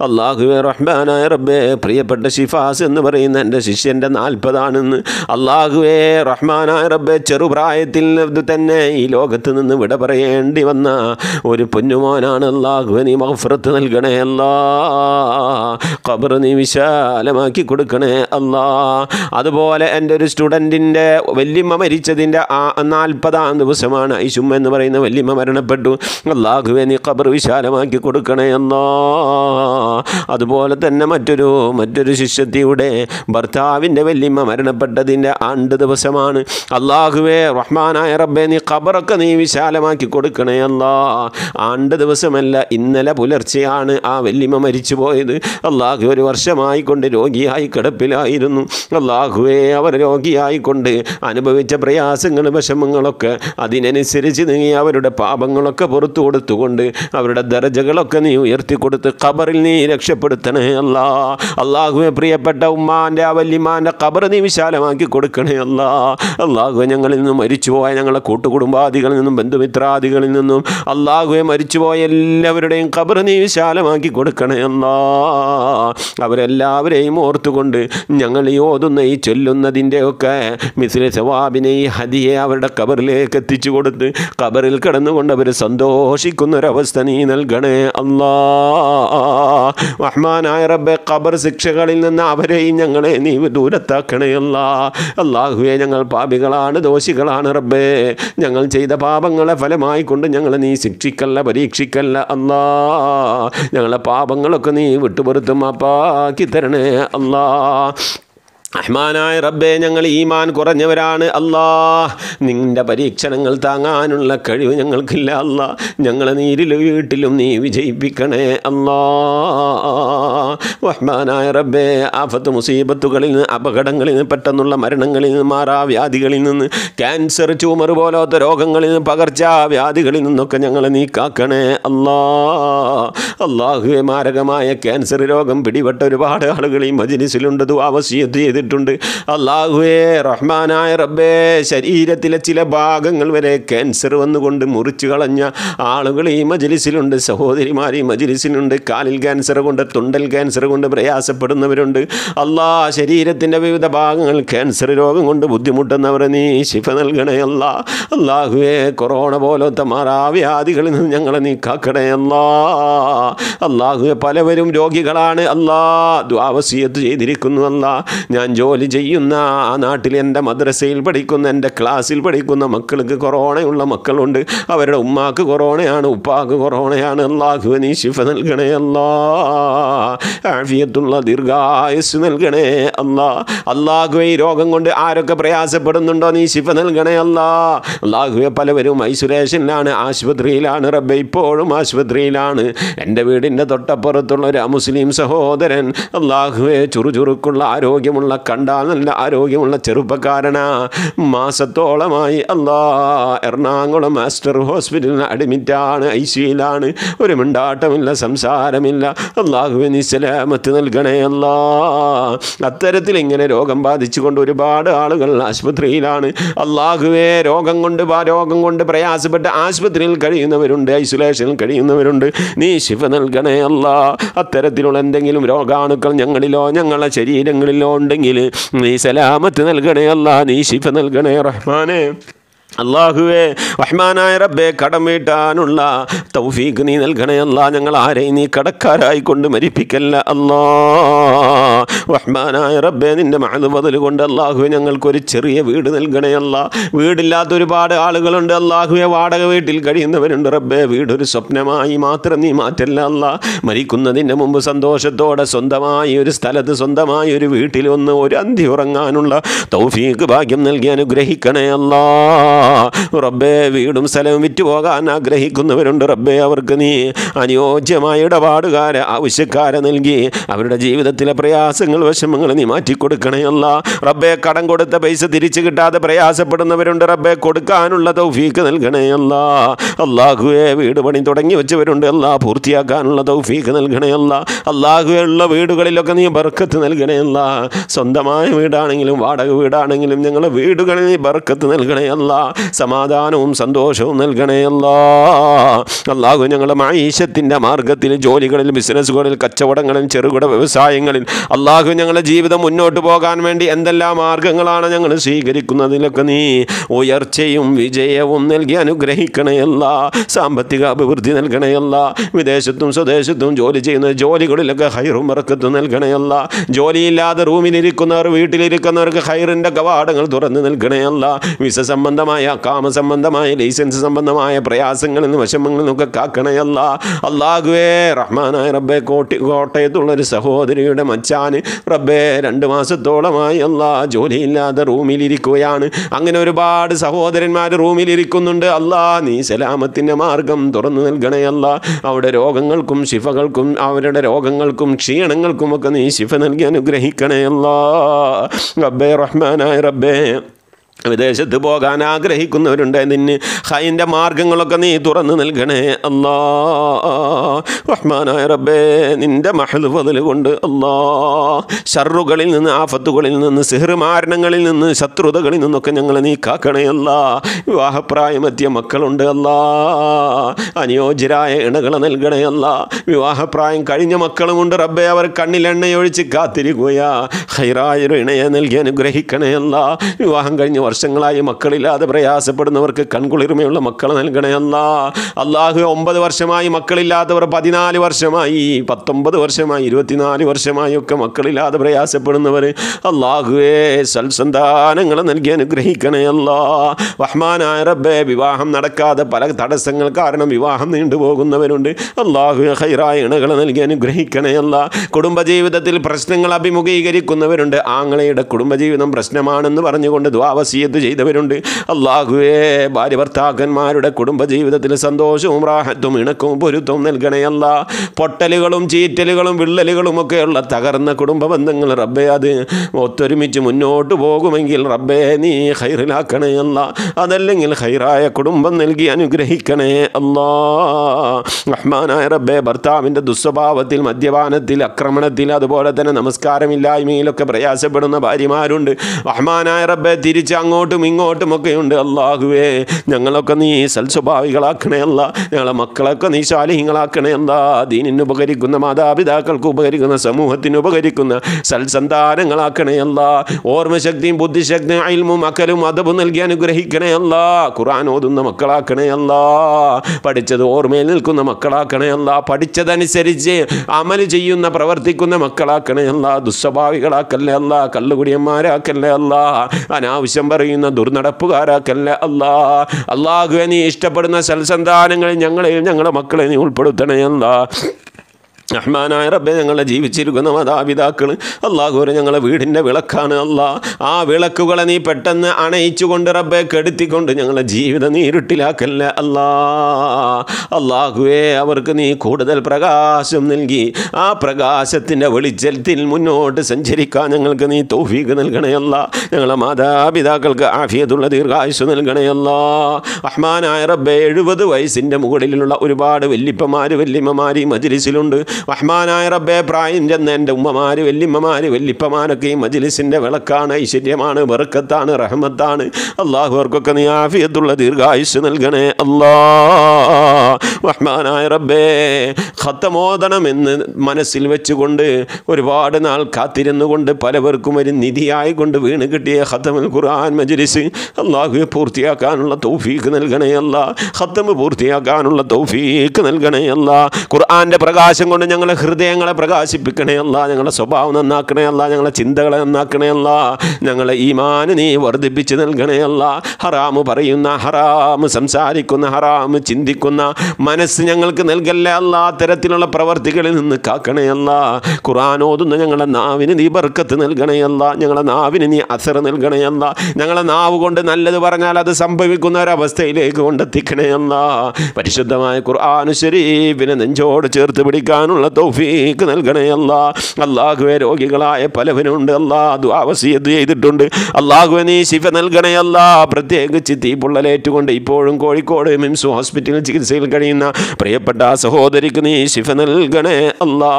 S2: അള്ളാഹുവെ റഹ്മാനായ റബ്ബേ പ്രിയപ്പെട്ട ഷിഫാസ് എന്ന് പറയുന്ന എൻ്റെ ശിഷ്യൻ്റെ നാൽപ്പതാണെന്ന് അള്ളാഹുവേ റഹ്മാനായ റബ്ബെ ചെറുപ്രായത്തിൽ തന്നെ ഈ ലോകത്ത് നിന്ന് വിട പറയേണ്ടി വന്ന ഒരു പൊന്നു മോനാണ് അള്ളാഹു നീ മഹഫറത്ത് നൽകണേ അല്ലാ ഖബർ നീ വിശാലമാക്കി കൊടുക്കണേ അല്ലാ അതുപോലെ എൻ്റെ ഒരു സ്റ്റുഡൻറ്റിൻ്റെ വല്യമ്മ മരിച്ചതിൻ്റെ ആ നാൽപ്പതാം ദിവസമാണ് ഐശും എന്ന് പറയുന്ന വല്യമ്മ മരണപ്പെട്ടു അള്ളാഹുവെ നീ ഖബർ വിശാലമാക്കി കൊടുക്കണേ അല്ലാ അതുപോലെ തന്നെ മറ്റൊരു മറ്റൊരു ശിഷ്യത്തിയുടെ ഭർത്താവിൻ്റെ വല്യമ്മ മരണപ്പെട്ടതിൻ്റെ ആണ്ട് ദിവസമാണ് അള്ളാഹുവേ റഹ്മാനായ റബ്ബെ നീ ഖബറൊക്കെ നീ വിശാലമാക്കി കൊടുക്കണേ അല്ലാ ആണ്ട് രണ്ട് ദിവസമല്ല ഇന്നലെ പുലർച്ചെയാണ് ആ വല്യമ്മ മരിച്ചുപോയത് അള്ളാഹു ഒരു വർഷമായിക്കൊണ്ട് രോഗിയായി കിടപ്പിലായിരുന്നു അള്ളാഹുവെ അവർ രോഗിയായിക്കൊണ്ട് അനുഭവിച്ച പ്രയാസങ്ങൾ വിഷമങ്ങളൊക്കെ അതിനനുസരിച്ച് നീ അവരുടെ പാപങ്ങളൊക്കെ പുറത്തു കൊടുത്തുകൊണ്ട് അവരുടെ ദർജകളൊക്കെ നീ ഉയർത്തി കൊടുത്ത് ഖബറിൽ നീ രക്ഷപ്പെടുത്തണേ അല്ലാ അള്ളാഹുവെ പ്രിയപ്പെട്ട ഉമ്മാൻ്റെ ആ വല്യമാൻ്റെ ഖബർ നീ വിശാലമാക്കി കൊടുക്കണേ അല്ലാ അള്ളാഹുവെ ഞങ്ങളിൽ നിന്നും മരിച്ചുപോയ ഞങ്ങളെ കൂട്ടുകുടുംബാദികളിൽ നിന്നും ബന്ധുമിത്രാദികളിൽ നിന്നും അള്ളാഹുവെ മരിച്ചു മരിച്ചുപോയ എല്ലാവരുടെയും ഖബർ നീ വിശാലമാക്കി കൊടുക്കണേ എന്നാ അവരെല്ലാവരെയും ഓർത്തുകൊണ്ട് ഞങ്ങൾ ഈ ഓതുന്ന ഈ ചൊല്ലുന്നതിൻ്റെയൊക്കെ മിസ്ലെ സവാബിനെ ഈ ഹതിയെ അവരുടെ കബറിലേക്ക് എത്തിച്ചു കൊടുത്ത് കബറിൽ കിടന്നുകൊണ്ട് അവർ സന്തോഷിക്കുന്നൊരവസ്ഥ നീ നൽകണേ അല്ലാ റഹ്മാനായ റബ്ബെ ഖബർ ശിക്ഷകളിൽ നിന്ന് അവരെയും ഞങ്ങളെ നീ ദൂരത്താക്കണേ അല്ലാ അള്ളാഹുവെ ഞങ്ങൾ പാപികളാണ് ദോഷികളാണ് റബ്ബേ ഞങ്ങൾ ചെയ്ത പാപങ്ങളെ ഫലമായി കൊണ്ട് ഞങ്ങളെ നീ ശിക്ഷിക്കല്ല പരി പരീക്ഷിക്കല്ല അല്ലാ ഞങ്ങളെ പാപങ്ങളൊക്കെ നീ വിട്ടുപൊരുത്തും അപ്പാക്കി തരണേ അല്ലാ അഹ്മാനായ റബ്ബെ ഞങ്ങൾ ഈമാൻ കുറഞ്ഞവരാണ് അല്ലാ നിൻ്റെ പരീക്ഷണങ്ങൾ താങ്ങാനുള്ള കഴിവ് ഞങ്ങൾക്കില്ല അല്ല ഞങ്ങളെ നീരിലും വീട്ടിലും നീ വിജയിപ്പിക്കണേ അല്ലാ വഹ്മാനായ റബ്ബെ ആഫത്ത് മുസീബത്തുകളിൽ നിന്ന് അപകടങ്ങളിൽ നിന്ന് പെട്ടെന്നുള്ള മരണങ്ങളിൽ നിന്ന് മാറാവ്യാധികളിൽ നിന്ന് ക്യാൻസർ ട്യൂമർ പോലത്തെ രോഗങ്ങളിൽ നിന്ന് പകർച്ചവ്യാധികളിൽ നിന്നൊക്കെ ഞങ്ങളെ നീ കാക്കണേ അല്ലാ അള്ളാഹുവെ മാരകമായ ക്യാൻസർ രോഗം പിടിപെട്ട ഒരുപാട് ആളുകൾ ഈ മജിലിസിലുണ്ട് ആവശ്യം ചെയ്തിട്ടുണ്ട് അള്ളാഹുവേ റഹ്മാനായ റബ്ബേ ശരീരത്തിലെ ചില ഭാഗങ്ങൾ വരെ ക്യാൻസർ വന്നുകൊണ്ട് മുറിച്ചു കളഞ്ഞ ആളുകൾ ഈ മജിലിസിലുണ്ട് സഹോദരിമാർ ഈ മജിലിസിലുണ്ട് കാലിൽ ക്യാൻസർ കൊണ്ട് തുണ്ടൽ ക്യാൻസർ കൊണ്ട് പ്രയാസപ്പെടുന്നവരുണ്ട് അല്ലാ ശരീരത്തിൻ്റെ വിവിധ ഭാഗങ്ങൾ ക്യാൻസർ രോഗം കൊണ്ട് ബുദ്ധിമുട്ടുന്നവർ നീ ശിഫ നൽകണേ അല്ല അള്ളാഹുവേ കൊറോണ പോലത്തെ മാറാവ്യാധികളിൽ നിന്ന് ഞങ്ങളെ നീ കാക്കണേ അല്ലാ അള്ളാഹുവെ പലവരും രോഗികളാണ് അല്ലാ ദ്വാവസീയത്ത് ചെയ്തിരിക്കുന്നു അല്ല ഞാൻ ജോലി ചെയ്യുന്ന ആ നാട്ടിൽ എൻ്റെ മദ്രസയിൽ പഠിക്കുന്ന എൻ്റെ ക്ലാസ്സിൽ പഠിക്കുന്ന മക്കൾക്ക് കൊറോണയുള്ള മക്കളുണ്ട് അവരുടെ ഉമ്മാക്ക് കൊറോണയാണ് ഉപ്പാക്ക് കൊറോണയാണ് അള്ളാഹു നീ ശിഫ നൽകണേ അല്ലാ ദീർഘായുസ് നൽകണേ അള്ളാ അള്ളാഹുവെ ഈ രോഗം കൊണ്ട് ആരൊക്കെ പ്രയാസപ്പെടുന്നുണ്ടോ നീ ശിഫ നൽകണേ അല്ലാ അള്ളാഹുവെ പലവരും ഐസൊലേഷനിലാണ് ആശുപത്രിയിലാണ് റബ്ബെ ഇപ്പോഴും ആശുപത്രിയിലാണ് എൻ്റെ വീടിൻ്റെ തൊട്ടപ്പുറത്തുള്ള ഒരു മുസ്ലിം സഹോദരൻ അള്ളാഹുവെ ചുറുചുറുക്കുള്ള ആരോഗ്യമുള്ള കണ്ടാൽ നല്ല ആരോഗ്യമുള്ള ചെറുപ്പക്കാരനാ മാസത്തോളമായി അല്ലാ എറണാകുളം മാസ്റ്റർ ഹോസ്പിറ്റലിൽ അഡ്മിറ്റാണ് ഐ സിയിലാണ് ഒരു മിണ്ടാട്ടമില്ല സംസാരമില്ല അള്ളാഹുവിന് സലാമത്ത് നൽകണേ അല്ലാ അത്തരത്തിൽ ഇങ്ങനെ രോഗം ബാധിച്ചുകൊണ്ട് ഒരുപാട് ആളുകൾ ആശുപത്രിയിലാണ് അള്ളാഹുവെ രോഗം കൊണ്ട് രോഗം കൊണ്ട് പ്രയാസപ്പെട്ട് ആശുപത്രിയിൽ കഴിയുന്നവരുണ്ട് ഐസൊലേഷനിൽ കഴിയുന്നവരുണ്ട് നീ ശിവ നൽകണേ അല്ലാ അത്തരത്തിലുള്ള എന്തെങ്കിലും രോഗാണുക്കൾ ഞങ്ങളിലോ ഞങ്ങളുടെ ശരീരങ്ങളിലോ ഉണ്ടെങ്കിൽ നീ സലാമത്ത് നൽകണേ അല്ല നീ ഷിഫ നൽകണേ റഹ്മാനെ അള്ളാഹുവെ റഹ്മാനായ റബ്ബെ കടം വീട്ടാനുള്ള തൗഫീഖ് നീ നൽകണേ അല്ലാ ഞങ്ങൾ ആരെയും നീ കടക്കാരായി കൊണ്ട് മരിപ്പിക്കല്ല അല്ലാ റഹ്മാനായ റബ്ബെ നിന്റെ മഴ ബദൽ കൊണ്ട് അള്ളാഹുവെ ഞങ്ങൾക്കൊരു ചെറിയ വീട് നൽകണേ അല്ല വീടില്ലാത്ത ഒരുപാട് ആളുകളുണ്ട് അള്ളാഹുവെ വാടക വീട്ടിൽ കഴിയുന്നവരുണ്ട് റബ്ബെ വീടൊരു സ്വപ്നമായി മാത്രം നീ മാറ്റല്ല അല്ല മരിക്കുന്നതിൻ്റെ മുമ്പ് സന്തോഷത്തോടെ സ്വന്തമായി ഒരു സ്ഥലത്ത് സ്വന്തമായി ഒരു വീട്ടിൽ ഒന്ന് ഒരു അന്തി ഉറങ്ങാനുള്ള തൗഫീഖ് ഭാഗ്യം നൽകി അനുഗ്രഹിക്കണേ അല്ലാ റബ്ബേ വീടും സ്ഥലവും വിറ്റുപോകാൻ ആഗ്രഹിക്കുന്നവരുണ്ട് റബ്ബേ അവർക്ക് നീ അനുയോജ്യമായ ഇടപാടുകാരെ ആവശ്യക്കാരെ നൽകി അവരുടെ ജീവിതത്തിലെ പ്രയാസങ്ങൾ വിഷമങ്ങൾ നീ മാറ്റിക്കൊടുക്കണയല്ല റബ്ബെ കടം കൊടുത്ത പൈസ തിരിച്ചു കിട്ടാതെ പ്രയാസപ്പെടുന്നവരുണ്ട് റബ്ബെ കൊടുക്കാനുള്ള തൗഫീക്ക് നൽകണയല്ല അള്ളാഹുവെ വീട് പണി തുടങ്ങി വെച്ചവരുണ്ട് അല്ല പൂർത്തിയാക്കാനുള്ള തൗഫീക്ക് നൽകണയല്ല അള്ളാഹുവെ ഉള്ള വീടുകളിലൊക്കെ നീ ബർക്കത്ത് നൽകണയല്ല സ്വന്തമായ വീടാണെങ്കിലും വാടക വീടാണെങ്കിലും ഞങ്ങളുടെ വീടുകളിൽ നീ ബർക്കത്ത് നൽകണയല്ല സമാധാനവും സന്തോഷവും നൽകണേ അല്ലാ അള്ളാഹു ഞങ്ങളുടെ മായിഷത്തിൻ്റെ മാർഗത്തിൽ ജോലികളിൽ ബിസിനസ്സുകളിൽ കച്ചവടങ്ങളിൽ ചെറുകിട വ്യവസായങ്ങളിൽ അള്ളാഹു ഞങ്ങളുടെ ജീവിതം മുന്നോട്ട് പോകാൻ വേണ്ടി എന്തെല്ലാം മാർഗങ്ങളാണ് ഞങ്ങൾ സ്വീകരിക്കുന്നതിലൊക്കെ നീ ഉയർച്ചയും വിജയവും നൽകി അനുഗ്രഹിക്കണയല്ല സാമ്പത്തിക അഭിവൃദ്ധി നൽകണയല്ല വിദേശത്തും സ്വദേശത്തും ജോലി ചെയ്യുന്ന ജോലികളിലൊക്കെ ഹൈറും ഇറക്കത്തും നൽകണയല്ല ജോലിയില്ലാതെ റൂമിലിരിക്കുന്നവർ വീട്ടിലിരിക്കുന്നവർക്ക് ഹൈറിൻ്റെ കവാടങ്ങൾ തുറന്ന് നൽകണയല്ല വിസ സംബന്ധമായ സംബന്ധമായ കാമ സംബന്ധമായ ലൈസൻസ് സംബന്ധമായ പ്രയാസങ്ങളിൽ നിന്ന് വിഷമങ്ങളിൽ നിന്നൊക്കെ കാക്കണയല്ല അള്ളാഹുവേ റഹ്മാനായ റബ്ബെ കോട്ടി കോട്ടയത്തുള്ളൊരു സഹോദരിയുടെ മച്ചാൻ റബ്ബെ രണ്ട് മാസത്തോളമായി അല്ല ജോലിയില്ലാതെ റൂമിലിരിക്കുകയാണ് അങ്ങനെ ഒരുപാട് സഹോദരന്മാർ റൂമിലിരിക്കുന്നുണ്ട് അല്ലാ നീ സലാമത്തിൻ്റെ മാർഗം തുറന്നു നൽകണയല്ല അവിടെ രോഗങ്ങൾക്കും ശിഫകൾക്കും അവരുടെ രോഗങ്ങൾക്കും ക്ഷീണങ്ങൾക്കും ഒക്കെ നീ ശിഫ നൽകി അനുഗ്രഹിക്കണയല്ല റബ്ബെ റഹ്മാനായ റബ്ബേ വിദേശത്ത് പോകാൻ ആഗ്രഹിക്കുന്നവരുണ്ട് നിന്ന് ഹൈൻ്റെ മാർഗങ്ങളൊക്കെ നീ തുറന്നു നൽകണേ അല്ലാ റഹ്മാനായ റബ്ബേ നിൻ്റെ മഹൽ ബദൽ കൊണ്ട് അല്ലാ ഷറുകളിൽ നിന്ന് ആഫത്തുകളിൽ നിന്ന് മാരണങ്ങളിൽ നിന്ന് ശത്രുതകളിൽ നിന്നൊക്കെ ഞങ്ങളെ നീ കാക്കണേ അല്ലാ വിവാഹപ്രായമെത്തിയ മക്കളുണ്ട് അല്ലാ അനുയോജ്യരായ ഇണകളെ നൽകണേ അല്ലാ വിവാഹപ്രായം കഴിഞ്ഞ മക്കളുമുണ്ട് റബ്ബേ അവർ കണ്ണിൽ എണ്ണയൊഴിച്ച് കാത്തിരിക്കുകയാ ഹൈറായൊരു ഇണയെ നൽകി അനുഗ്രഹിക്കണേ അല്ലാ വിവാഹം കഴിഞ്ഞ വർഷങ്ങളായി മക്കളില്ലാതെ പ്രയാസപ്പെടുന്നവർക്ക് കൺകുളിർമയുള്ള മക്കളെ നൽകണേ അല്ലാ അള്ളാഹു ഒമ്പത് വർഷമായി മക്കളില്ലാത്തവർ പതിനാല് വർഷമായി പത്തൊമ്പത് വർഷമായി ഇരുപത്തിനാല് വർഷമായി ഒക്കെ മക്കളില്ലാതെ പ്രയാസപ്പെടുന്നവർ അള്ളാഹുവേ സൽസന്താനങ്ങളെ നൽകി അനുഗ്രഹിക്കണേ അല്ലാ റഹ്മാനായ റബ്ബേ വിവാഹം നടക്കാതെ പല തടസ്സങ്ങൾ കാരണം വിവാഹം നീണ്ടുപോകുന്നവരുണ്ട് അള്ളാഹു ഹൈറായ ഇണകളെ നൽകി അനുഗ്രഹിക്കണേ അല്ല കുടുംബജീവിതത്തിൽ പ്രശ്നങ്ങൾ അഭിമുഖീകരിക്കുന്നവരുണ്ട് ആങ്ങളയുടെ കുടുംബജീവിതം പ്രശ്നമാണെന്ന് പറഞ്ഞുകൊണ്ട് ദ്വാവസി വസീയത്ത് ചെയ്തവരുണ്ട് അള്ളാഹുവേ ഭാര്യ ഭർത്താക്കന്മാരുടെ കുടുംബജീവിതത്തിന് സന്തോഷവും റാഹത്തും ഇണക്കവും പൊരുത്തവും നൽകണയല്ല പൊട്ടലുകളും ചീറ്റലുകളും വിള്ളലുകളും ഒക്കെയുള്ള തകർന്ന കുടുംബ ബന്ധങ്ങൾ റബ്ബെ അത് ഒത്തൊരുമിച്ച് മുന്നോട്ട് പോകുമെങ്കിൽ റബ്ബെ നീ ഹൈറിലാക്കണയല്ല അതല്ലെങ്കിൽ ഹൈറായ കുടുംബം നൽകി അനുഗ്രഹിക്കണേ അല്ലാ റഹ്മാനായ റബ്ബെ ഭർത്താവിൻ്റെ ദുസ്വഭാവത്തിൽ മദ്യപാനത്തിൽ ആക്രമണത്തിൽ അതുപോലെ തന്നെ നമസ്കാരമില്ലായ്മയിലൊക്കെ പ്രയാസപ്പെടുന്ന ഭാര്യമാരുണ്ട് റഹ്മാനായ റബ്ബെ തിരിച്ച അങ്ങോട്ടും ഇങ്ങോട്ടും ഒക്കെ ഉണ്ട് അള്ളാഹുവേ ഞങ്ങളൊക്കെ നീ സൽസ്വഭാവികളാക്കണേ അല്ല ഞങ്ങളെ മക്കളൊക്കെ നീ ശാലിഹ്യങ്ങളാക്കണേ അല്ല ദീനിന് ഉപകരിക്കുന്ന മാതാപിതാക്കൾക്ക് ഉപകരിക്കുന്ന സമൂഹത്തിന് ഉപകരിക്കുന്ന സൽസന്താനങ്ങളാക്കണേ അല്ല ഓർമ്മശക്തിയും ബുദ്ധിശക്തിയും അയൽമും അക്കലും അതവും നൽകി അനുഗ്രഹിക്കണേ അല്ല ഖുറാൻ ഓതുന്ന മക്കളാക്കണേ അല്ല പഠിച്ചത് ഓർമ്മയിൽ നിൽക്കുന്ന മക്കളാക്കണേ അല്ല പഠിച്ചതനുസരിച്ച് അമൽ ചെയ്യുന്ന പ്രവർത്തിക്കുന്ന മക്കളാക്കണേ അല്ല ദുസ്വഭാവികളാക്കല്ലേ അല്ല കല്ലുകുടിയന്മാരാക്കല്ലേ അല്ല അനാവശ്യം പറയുന്ന ദുർനടപ്പുകാരാക്കല്ല അല്ലാ അള്ളാഹുവെ നീ ഇഷ്ടപ്പെടുന്ന സൽസന്താനങ്ങളിൽ ഞങ്ങളെയും ഞങ്ങളുടെ മക്കളെ നീ ഉൾപ്പെടുത്തണേ അല്ലാ റഹ്മാനായ റബ്ബെ ഞങ്ങളെ ജീവിച്ചിരിക്കുന്ന മാതാപിതാക്കൾ അള്ളാഹുര ഞങ്ങളെ വീടിൻ്റെ വിളക്കാണ് അല്ലാ ആ വിളക്കുകളെ നീ പെട്ടെന്ന് അണയിച്ചുകൊണ്ട് റബ്ബെ കെടുത്തിക്കൊണ്ട് ഞങ്ങളെ ജീവിതം നീ ഇരുട്ടിലാക്കല്ല അല്ലാ അള്ളാഹുവേ അവർക്ക് നീ കൂടുതൽ പ്രകാശം നൽകി ആ പ്രകാശത്തിൻ്റെ വെളിച്ചത്തിൽ മുന്നോട്ട് സഞ്ചരിക്കാൻ ഞങ്ങൾക്ക് നീ തൗഫീഖ് നൽകണയല്ല ഞങ്ങളെ മാതാപിതാക്കൾക്ക് ആഫിയത്തുള്ള ദീർഘായുസ് നൽകണയല്ല റഹ്മാനായ റബ്ബെ എഴുപത് വയസ്സിൻ്റെ മുകളിലുള്ള ഒരുപാട് വല്യപ്പമാർ വല്യമ്മമാർ ഈ മജിലിസിലുണ്ട് റഹ്മാനായ റബ്ബെ പ്രായം ചെന്ന് എൻ്റെ ഉമ്മമാര് വല്യമ്മമാര് വല്യപ്പമാരൊക്കെ ഈ മജിലിസിൻ്റെ വിളക്കാണ് ഐശ്വര്യമാണ് വെറുക്കത്താണ് റഹ്മത്താണ് അള്ളാഹുവർക്കൊക്കെ നീ ആഫിയത്തുള്ള ദീർഘായുസ് നൽകണേ അല്ലാ റഹ്മാനായ റബ്ബേ ഖത്തമോദണമെന്ന് മനസ്സിൽ വെച്ചുകൊണ്ട് ഒരുപാട് നാൾ കാത്തിരുന്നുകൊണ്ട് പലവർക്കും ഒരു നിധിയായി കൊണ്ട് വീണ് കിട്ടിയ ഖത്തമുൽ ഖുർആൻ മജ്ലിസ് അള്ളാഹുവെ പൂർത്തിയാക്കാനുള്ള തൗഫീഖ് നൽകണേ അല്ല ഖത്തമ് പൂർത്തിയാക്കാനുള്ള തൗഫീഖ് നൽകണേ അല്ല ഖുർആൻ്റെ പ്രകാശം കൊണ്ട് ഞങ്ങളുടെ ഹൃദയങ്ങളെ പ്രകാശിപ്പിക്കണേ അല്ല ഞങ്ങളുടെ സ്വഭാവം നന്നാക്കണേ അല്ല ഞങ്ങളുടെ ചിന്തകളെ നന്നാക്കണേ അല്ല ഞങ്ങളെ ഈമാന് നീ വർദ്ധിപ്പിച്ച് നൽകണേ അല്ല ഹറാമ് പറയുന്ന ഹറാമ് സംസാരിക്കുന്ന ഹറാമ് ചിന്തിക്കുന്ന മനസ്സ് ഞങ്ങൾക്ക് നൽകല്ലേ അല്ല അത്തരത്തിലുള്ള പ്രവർത്തികളിൽ നിന്ന് കാക്കണേ അല്ല ഖുർആൻ ഓതുന്ന ഞങ്ങളുടെ നാവിന് നീ ബർക്കത്ത് നൽകണേ അല്ല ഞങ്ങളുടെ നാവിന് നീ അസർ നൽകണേ അല്ല ഞങ്ങളെ നാവ് കൊണ്ട് നല്ലത് പറഞ്ഞാൽ അത് സംഭവിക്കുന്ന ഒരവസ്ഥയിലേക്ക് കൊണ്ടെത്തിക്കണേ അല്ല പരിശുദ്ധമായ ഖുർആാനു പിന്നെ നെഞ്ചോട് ചേർത്ത് പിടിക്കാനുള്ള ചെയ്യാനുള്ള തൗഫീക്ക് നൽകണേ അല്ല അള്ളാഹുവെ രോഗികളായ പലവനുണ്ട് അല്ലാ ദ്വാവസീത് ചെയ്തിട്ടുണ്ട് അള്ളാഹുവെ നീ ശിഫ നൽകണേ അല്ല പ്രത്യേകിച്ച് തീപ്പൊള്ളലേറ്റുകൊണ്ട് ഇപ്പോഴും കോഴിക്കോട് മിംസ് ഹോസ്പിറ്റലിൽ ചികിത്സയിൽ കഴിയുന്ന പ്രിയപ്പെട്ട സഹോദരിക്ക് നീ ശിഫ നൽകണേ അല്ലാ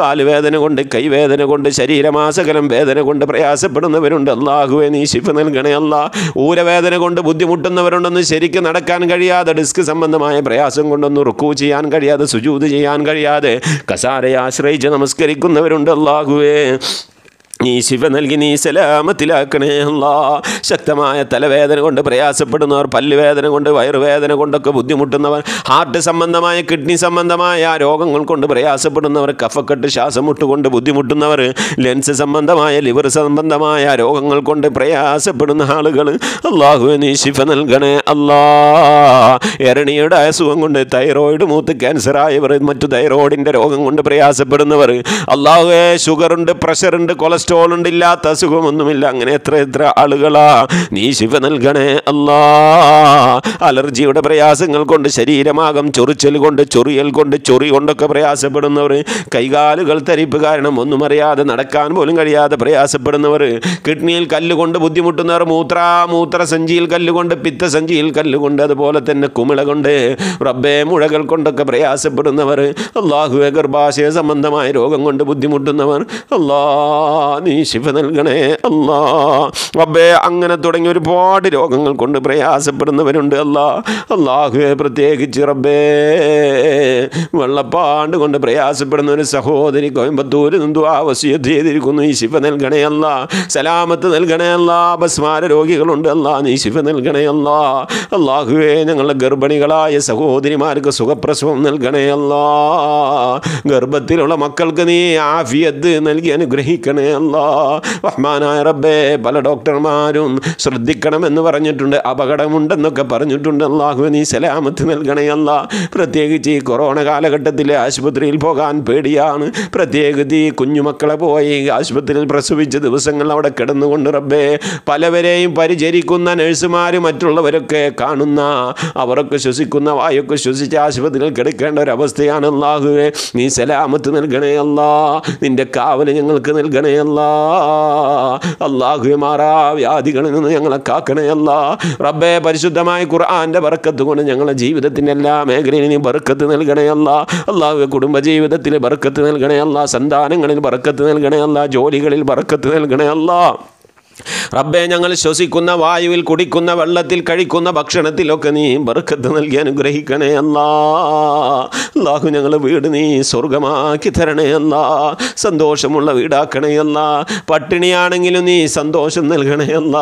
S2: കാലുവേദന കൊണ്ട് കൈവേദന കൊണ്ട് ശരീരമാസകലം വേദന കൊണ്ട് പ്രയാസപ്പെടുന്നവരുണ്ട് അള്ളാഹുവെ നീ ശിഫ നൽകണേ അല്ല ഊരവേദന കൊണ്ട് ബുദ്ധിമുട്ടുന്നവരുണ്ടെന്ന് ശരിക്കും നടക്കാൻ കഴിയാതെ ഡിസ്ക് സംബന്ധമായ പ്രയാസം കൊണ്ടൊന്ന് റുക്കു ചെയ്യാൻ കഴിയാതെ സുജൂത് ചെയ്യാൻ കഴിയാതെ കസാരയെ ആശ്രയിച്ച് നമസ്കരിക്കുന്നവരുണ്ട് അള്ളാഹുവേ നീ ശിവ നൽകി നീ സലാമത്തിലാക്കണേ അല്ലാ ശക്തമായ തലവേദന കൊണ്ട് പ്രയാസപ്പെടുന്നവർ പല്ലുവേദന കൊണ്ട് വയറുവേദന കൊണ്ടൊക്കെ ബുദ്ധിമുട്ടുന്നവർ ഹാർട്ട് സംബന്ധമായ കിഡ്നി സംബന്ധമായ രോഗങ്ങൾ കൊണ്ട് പ്രയാസപ്പെടുന്നവർ കഫക്കെട്ട് ശ്വാസം കൊണ്ട് ബുദ്ധിമുട്ടുന്നവർ ലെൻസ് സംബന്ധമായ ലിവർ സംബന്ധമായ രോഗങ്ങൾ കൊണ്ട് പ്രയാസപ്പെടുന്ന ആളുകൾ അള്ളാഹുവെ നീ ശിഫ നൽകണേ അല്ലാ എരണിയുടെ അസുഖം കൊണ്ട് തൈറോയിഡ് മൂത്ത് ആയവർ മറ്റു തൈറോയിഡിൻ്റെ രോഗം കൊണ്ട് പ്രയാസപ്പെടുന്നവർ അള്ളാഹുവെ ഷുഗറുണ്ട് പ്രഷറുണ്ട് കൊളസ്ട്രോൾ കൊളസ്ട്രോൾ ഉണ്ട് ഇല്ലാത്ത അസുഖമൊന്നുമില്ല അങ്ങനെ എത്ര എത്ര ആളുകളാ നീ ശിവ നൽകണേ അല്ലാ അലർജിയുടെ പ്രയാസങ്ങൾ കൊണ്ട് ശരീരമാകം ചൊറിച്ചൽ കൊണ്ട് ചൊറിയൽ കൊണ്ട് ചൊറി കൊണ്ടൊക്കെ പ്രയാസപ്പെടുന്നവർ കൈകാലുകൾ തരിപ്പ് കാരണം ഒന്നും അറിയാതെ നടക്കാൻ പോലും കഴിയാതെ പ്രയാസപ്പെടുന്നവർ കിഡ്നിയിൽ കല്ലുകൊണ്ട് ബുദ്ധിമുട്ടുന്നവർ മൂത്ര മൂത്രസഞ്ചിയിൽ കല്ലുകൊണ്ട് പിത്തസഞ്ചിയിൽ കല്ലുകൊണ്ട് അതുപോലെ തന്നെ കുമിള കൊണ്ട് റബ്ബേ മുഴകൾ കൊണ്ടൊക്കെ പ്രയാസപ്പെടുന്നവർ അള്ളാഹു ഗർഭാശയ സംബന്ധമായ രോഗം കൊണ്ട് ബുദ്ധിമുട്ടുന്നവർ അല്ലാ നീ ശിവ നൽകണേ അല്ലാ റബ്ബേ അങ്ങനെ തുടങ്ങി ഒരുപാട് രോഗങ്ങൾ കൊണ്ട് പ്രയാസപ്പെടുന്നവരുണ്ട് അല്ലാ അള്ളാഹുവെ പ്രത്യേകിച്ച് റബ്ബേ വെള്ളപ്പാണ്ട് കൊണ്ട് പ്രയാസപ്പെടുന്ന ഒരു സഹോദരി കോയമ്പത്തൂരിൽ നിന്നും ആവശ്യം ചെയ്തിരിക്കുന്നു ഈ ശിവ നൽകണേ അല്ല സലാമത്ത് നൽകണേ അല്ല അപസ്മാര രോഗികളുണ്ട് അല്ല നീ ശിവ നൽകണേ അല്ല അള്ളാഹുവേ ഞങ്ങളുടെ ഗർഭിണികളായ സഹോദരിമാർക്ക് സുഖപ്രസവം നൽകണേ അല്ല ഗർഭത്തിലുള്ള മക്കൾക്ക് നീ ആഫിയത്ത് നൽകി അനുഗ്രഹിക്കണേ അല്ല അല്ലാ റഹ്മാനായ റബ്ബേ പല ഡോക്ടർമാരും ശ്രദ്ധിക്കണമെന്ന് പറഞ്ഞിട്ടുണ്ട് അപകടമുണ്ടെന്നൊക്കെ പറഞ്ഞിട്ടുണ്ട് അള്ളാഹു നീ സലാമത്ത് നൽകണയല്ല പ്രത്യേകിച്ച് ഈ കൊറോണ കാലഘട്ടത്തിൽ ആശുപത്രിയിൽ പോകാൻ പേടിയാണ് പ്രത്യേകിച്ച് ഈ കുഞ്ഞുമക്കളെ പോയി ആശുപത്രിയിൽ പ്രസവിച്ച ദിവസങ്ങൾ അവിടെ കിടന്നുകൊണ്ട് റബ്ബേ പലവരെയും പരിചരിക്കുന്ന നഴ്സുമാർ മറ്റുള്ളവരൊക്കെ കാണുന്ന അവരൊക്കെ ശ്വസിക്കുന്ന വായൊക്കെ ശ്വസിച്ച് ആശുപത്രിയിൽ കിടക്കേണ്ട ഒരവസ്ഥയാണ് അള്ളാഹുവേ നീ സലാമത്ത് നൽകണേ അല്ലാ നിന്റെ കാവല് ഞങ്ങൾക്ക് നൽകണേ അല്ല അല്ലാ അള്ളാഹുമാറാ വ്യാധികളിൽ നിന്ന് ഞങ്ങളെ കാക്കണേ റബ്ബെ പരിശുദ്ധമായ ഖുർആാൻ്റെ ബർക്കത്ത് കൊണ്ട് ഞങ്ങളുടെ ജീവിതത്തിൻ്റെ എല്ലാ മേഖലയിലും നീ ബർക്കത്ത് നൽകണേ അള്ളാഹു കുടുംബജീവിതത്തിൽ ബർക്കത്ത് നൽകണേ അല്ലാ സന്താനങ്ങളിൽ ബർക്കത്ത് നൽകണേ ജോലികളിൽ ബർക്കത്ത് നൽകണേ റബ്ബെ ഞങ്ങൾ ശ്വസിക്കുന്ന വായുവിൽ കുടിക്കുന്ന വെള്ളത്തിൽ കഴിക്കുന്ന ഭക്ഷണത്തിലൊക്കെ നീ ബർക്കത്ത് നൽകി അനുഗ്രഹിക്കണേ അല്ലാ അല്ലാഹു ഞങ്ങൾ വീട് നീ സ്വർഗമാക്കി തരണേ അല്ല സന്തോഷമുള്ള വീടാക്കണേ അല്ല പട്ടിണിയാണെങ്കിലും നീ സന്തോഷം നൽകണേ അല്ല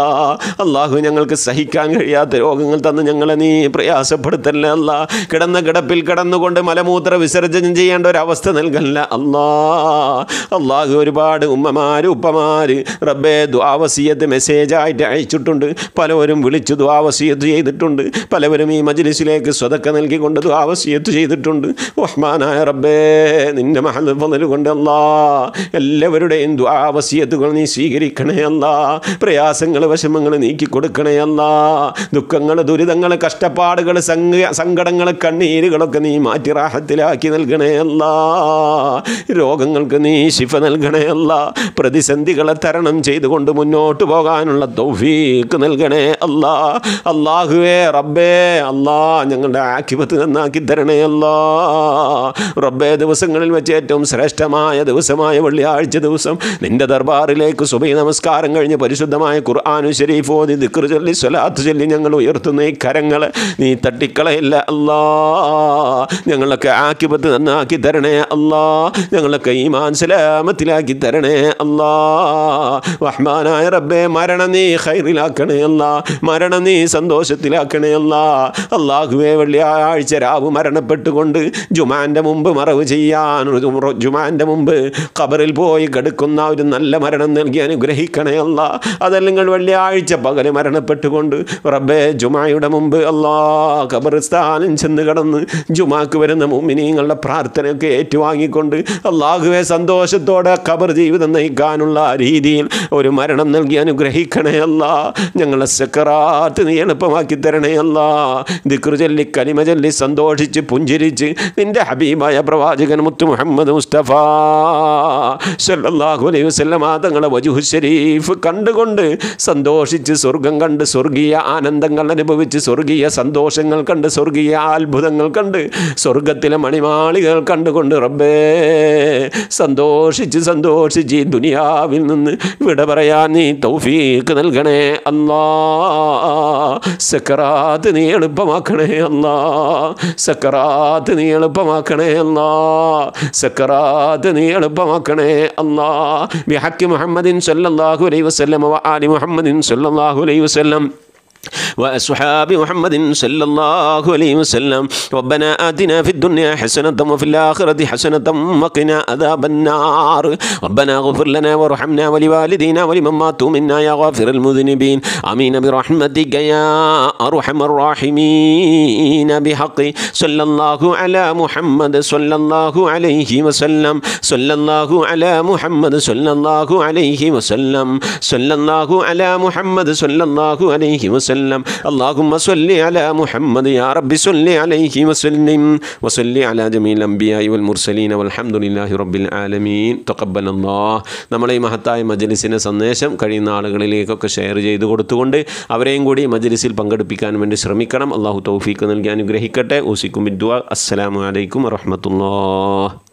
S2: അല്ലാഹു ഞങ്ങൾക്ക് സഹിക്കാൻ കഴിയാത്ത രോഗങ്ങൾ തന്ന് ഞങ്ങളെ നീ പ്രയാസപ്പെടുത്തല്ലേ അല്ല കിടന്ന കിടപ്പിൽ കിടന്നുകൊണ്ട് മലമൂത്ര വിസർജനം ചെയ്യേണ്ട ഒരവസ്ഥ നൽകല്ല അല്ലാ അല്ലാഹു ഒരുപാട് ഉമ്മമാര് ഉപ്പമാര് റബ്ബെ ദ്വാവസിയ വസീയത്ത് മെസ്സേജായിട്ട് അയച്ചിട്ടുണ്ട് പലവരും വിളിച്ച് വസിയത്ത് ചെയ്തിട്ടുണ്ട് പലവരും ഈ മജ്ലിസിലേക്ക് സ്വതക്കെ നൽകിക്കൊണ്ട് വസിയത്ത് ചെയ്തിട്ടുണ്ട് റഹ്മാനായ റബ്ബേ നിൻ്റെ മഹൽ ഫലൽ കൊണ്ടല്ലാ എല്ലാവരുടെയും വസിയത്തുകൾ നീ സ്വീകരിക്കണേ അല്ല പ്രയാസങ്ങൾ വിഷമങ്ങൾ നീക്കിക്കൊടുക്കണേ അല്ല ദുഃഖങ്ങൾ ദുരിതങ്ങൾ കഷ്ടപ്പാടുകൾ സംഘ സങ്കടങ്ങൾ കണ്ണീരുകളൊക്കെ നീ മാറ്റി റാഹത്തിലാക്കി നൽകണേ അല്ല രോഗങ്ങൾക്ക് നീ ശിഫ നൽകണേ അല്ല പ്രതിസന്ധികളെ തരണം ചെയ്തുകൊണ്ട് മുന്നോട്ട് മുന്നോട്ട് പോകാനുള്ള ദൗഫീക്ക് നൽകണേ അല്ലാ അല്ലാഹുവേ റബ്ബേ അല്ലാ ഞങ്ങളുടെ ആക്കിപത്ത് നന്നാക്കി തരണേ അല്ലാ റബ്ബേ ദിവസങ്ങളിൽ വെച്ച് ഏറ്റവും ശ്രേഷ്ഠമായ ദിവസമായ വെള്ളിയാഴ്ച ദിവസം നിൻ്റെ ദർബാറിലേക്ക് സുബൈ നമസ്കാരം കഴിഞ്ഞ് പരിശുദ്ധമായ ഖുർആാനു ഷെരീഫ് ഓതി ദിക്ർ ചൊല്ലി സ്വലാത്ത് ചൊല്ലി ഞങ്ങൾ ഉയർത്തുന്ന ഈ കരങ്ങൾ നീ തട്ടിക്കളയില്ല അല്ലാ ഞങ്ങളൊക്കെ ആക്കിപത്ത് നന്നാക്കി തരണേ അല്ലാ ഞങ്ങളൊക്കെ ഈമാൻ സലാമത്തിലാക്കി തരണേ അല്ലാ റഹ്മാനായ റബ്ബേ മരണ നീ ഹൈറിലാക്കണേ അല്ല മരണ നീ സന്തോഷത്തിലാക്കണേ അല്ല അള്ളാഹുവേ വെള്ളിയാഴ്ച രാവ് മരണപ്പെട്ടുകൊണ്ട് ജുമാൻ്റെ മുമ്പ് മറവ് ചെയ്യാൻ ജുമാൻ്റെ മുമ്പ് ഖബറിൽ പോയി കിടക്കുന്ന ഒരു നല്ല മരണം നൽകി അനുഗ്രഹിക്കണേ അല്ല അതല്ലെങ്കിൽ വെള്ളിയാഴ്ച പകൽ മരണപ്പെട്ടുകൊണ്ട് റബ്ബേ ജുമായുടെ മുമ്പ് അല്ലാ ഖബറിസ്ഥാനം ചെന്ന് കടന്ന് ജുമാക്ക് വരുന്ന മുമ്മിനിങ്ങളുടെ പ്രാർത്ഥനയൊക്കെ ഏറ്റുവാങ്ങിക്കൊണ്ട് അള്ളാഹുവെ സന്തോഷത്തോടെ ഖബർ ജീവിതം നയിക്കാനുള്ള രീതിയിൽ ഒരു മരണം നൽകി നൽകി അനുഗ്രഹിക്കണേ അല്ല ഞങ്ങളെ സെക്കറാത്ത് നീ എളുപ്പമാക്കി തരണേ അല്ല ദിക്റു ചൊല്ലി കനിമ ചൊല്ലി സന്തോഷിച്ച് പുഞ്ചിരിച്ച് നിൻ്റെ ഹബീബായ പ്രവാചകൻ മുത്തു മുഹമ്മദ് മുസ്തഫ സല്ലാഹു അലൈഹി വസ്ലമാ തങ്ങളെ വജുഹു ഷരീഫ് കണ്ടുകൊണ്ട് സന്തോഷിച്ച് സ്വർഗം കണ്ട് സ്വർഗീയ ആനന്ദങ്ങൾ അനുഭവിച്ച് സ്വർഗീയ സന്തോഷങ്ങൾ കണ്ട് സ്വർഗീയ അത്ഭുതങ്ങൾ കണ്ട് സ്വർഗത്തിലെ മണിമാളികൾ കണ്ടുകൊണ്ട് റബ്ബേ സന്തോഷിച്ച് സന്തോഷിച്ച് ഈ ദുനിയാവിൽ നിന്ന് ഇവിടെ പറയാൻ നീ തൗഫീക്ക് നൽകണേ അല്ലാ സക്കറാത്ത് നീ എളുപ്പമാക്കണേ അല്ലാ സക്കറാത്ത് നീ എളുപ്പമാക്കണേ അല്ലാ സക്കറാത്ത് നീ എളുപ്പമാക്കണേ അല്ലാ ബിഹക്കി മുഹമ്മദിൻ സല്ലല്ലാഹു അലൈഹി വസല്ലം വ ആലി മുഹമ്മദിൻ സല്ലല്ലാഹു അലൈഹി വസല്ലം وأصحاب محمد صلى الله عليه وسلم ربنا آتنا في الدنيا حسنة وفي الآخرة حسنة وقنا عذاب النار ربنا اغفر لنا وارحمنا ولوالدينا ولمن ماتوا منا يا غافر المذنبين آمين برحمتك يا أرحم الراحمين بحق صلى الله على محمد صلى الله عليه وسلم صلى الله على محمد صلى الله عليه وسلم صلى الله على محمد صلى الله عليه وسلم وسلم اللهم صل على محمد يا رب صل عليه وسلم وصل على جميع الأنبياء والمرسلين والحمد لله رب العالمين تقبل الله നമ്മളെ ഈ മഹത്തായ മജലിസിൻ്റെ സന്ദേശം കഴിയുന്ന ആളുകളിലേക്കൊക്കെ ഷെയർ ചെയ്ത് കൊടുത്തുകൊണ്ട് അവരെയും കൂടി മജലിസിൽ പങ്കെടുപ്പിക്കാൻ വേണ്ടി ശ്രമിക്കണം അള്ളാഹു തൗഫീക്ക് നൽകി അനുഗ്രഹിക്കട്ടെ ഊസിക്കും വിദ്വ അസ്സലാമലൈക്കും വറഹമത്തുള്ള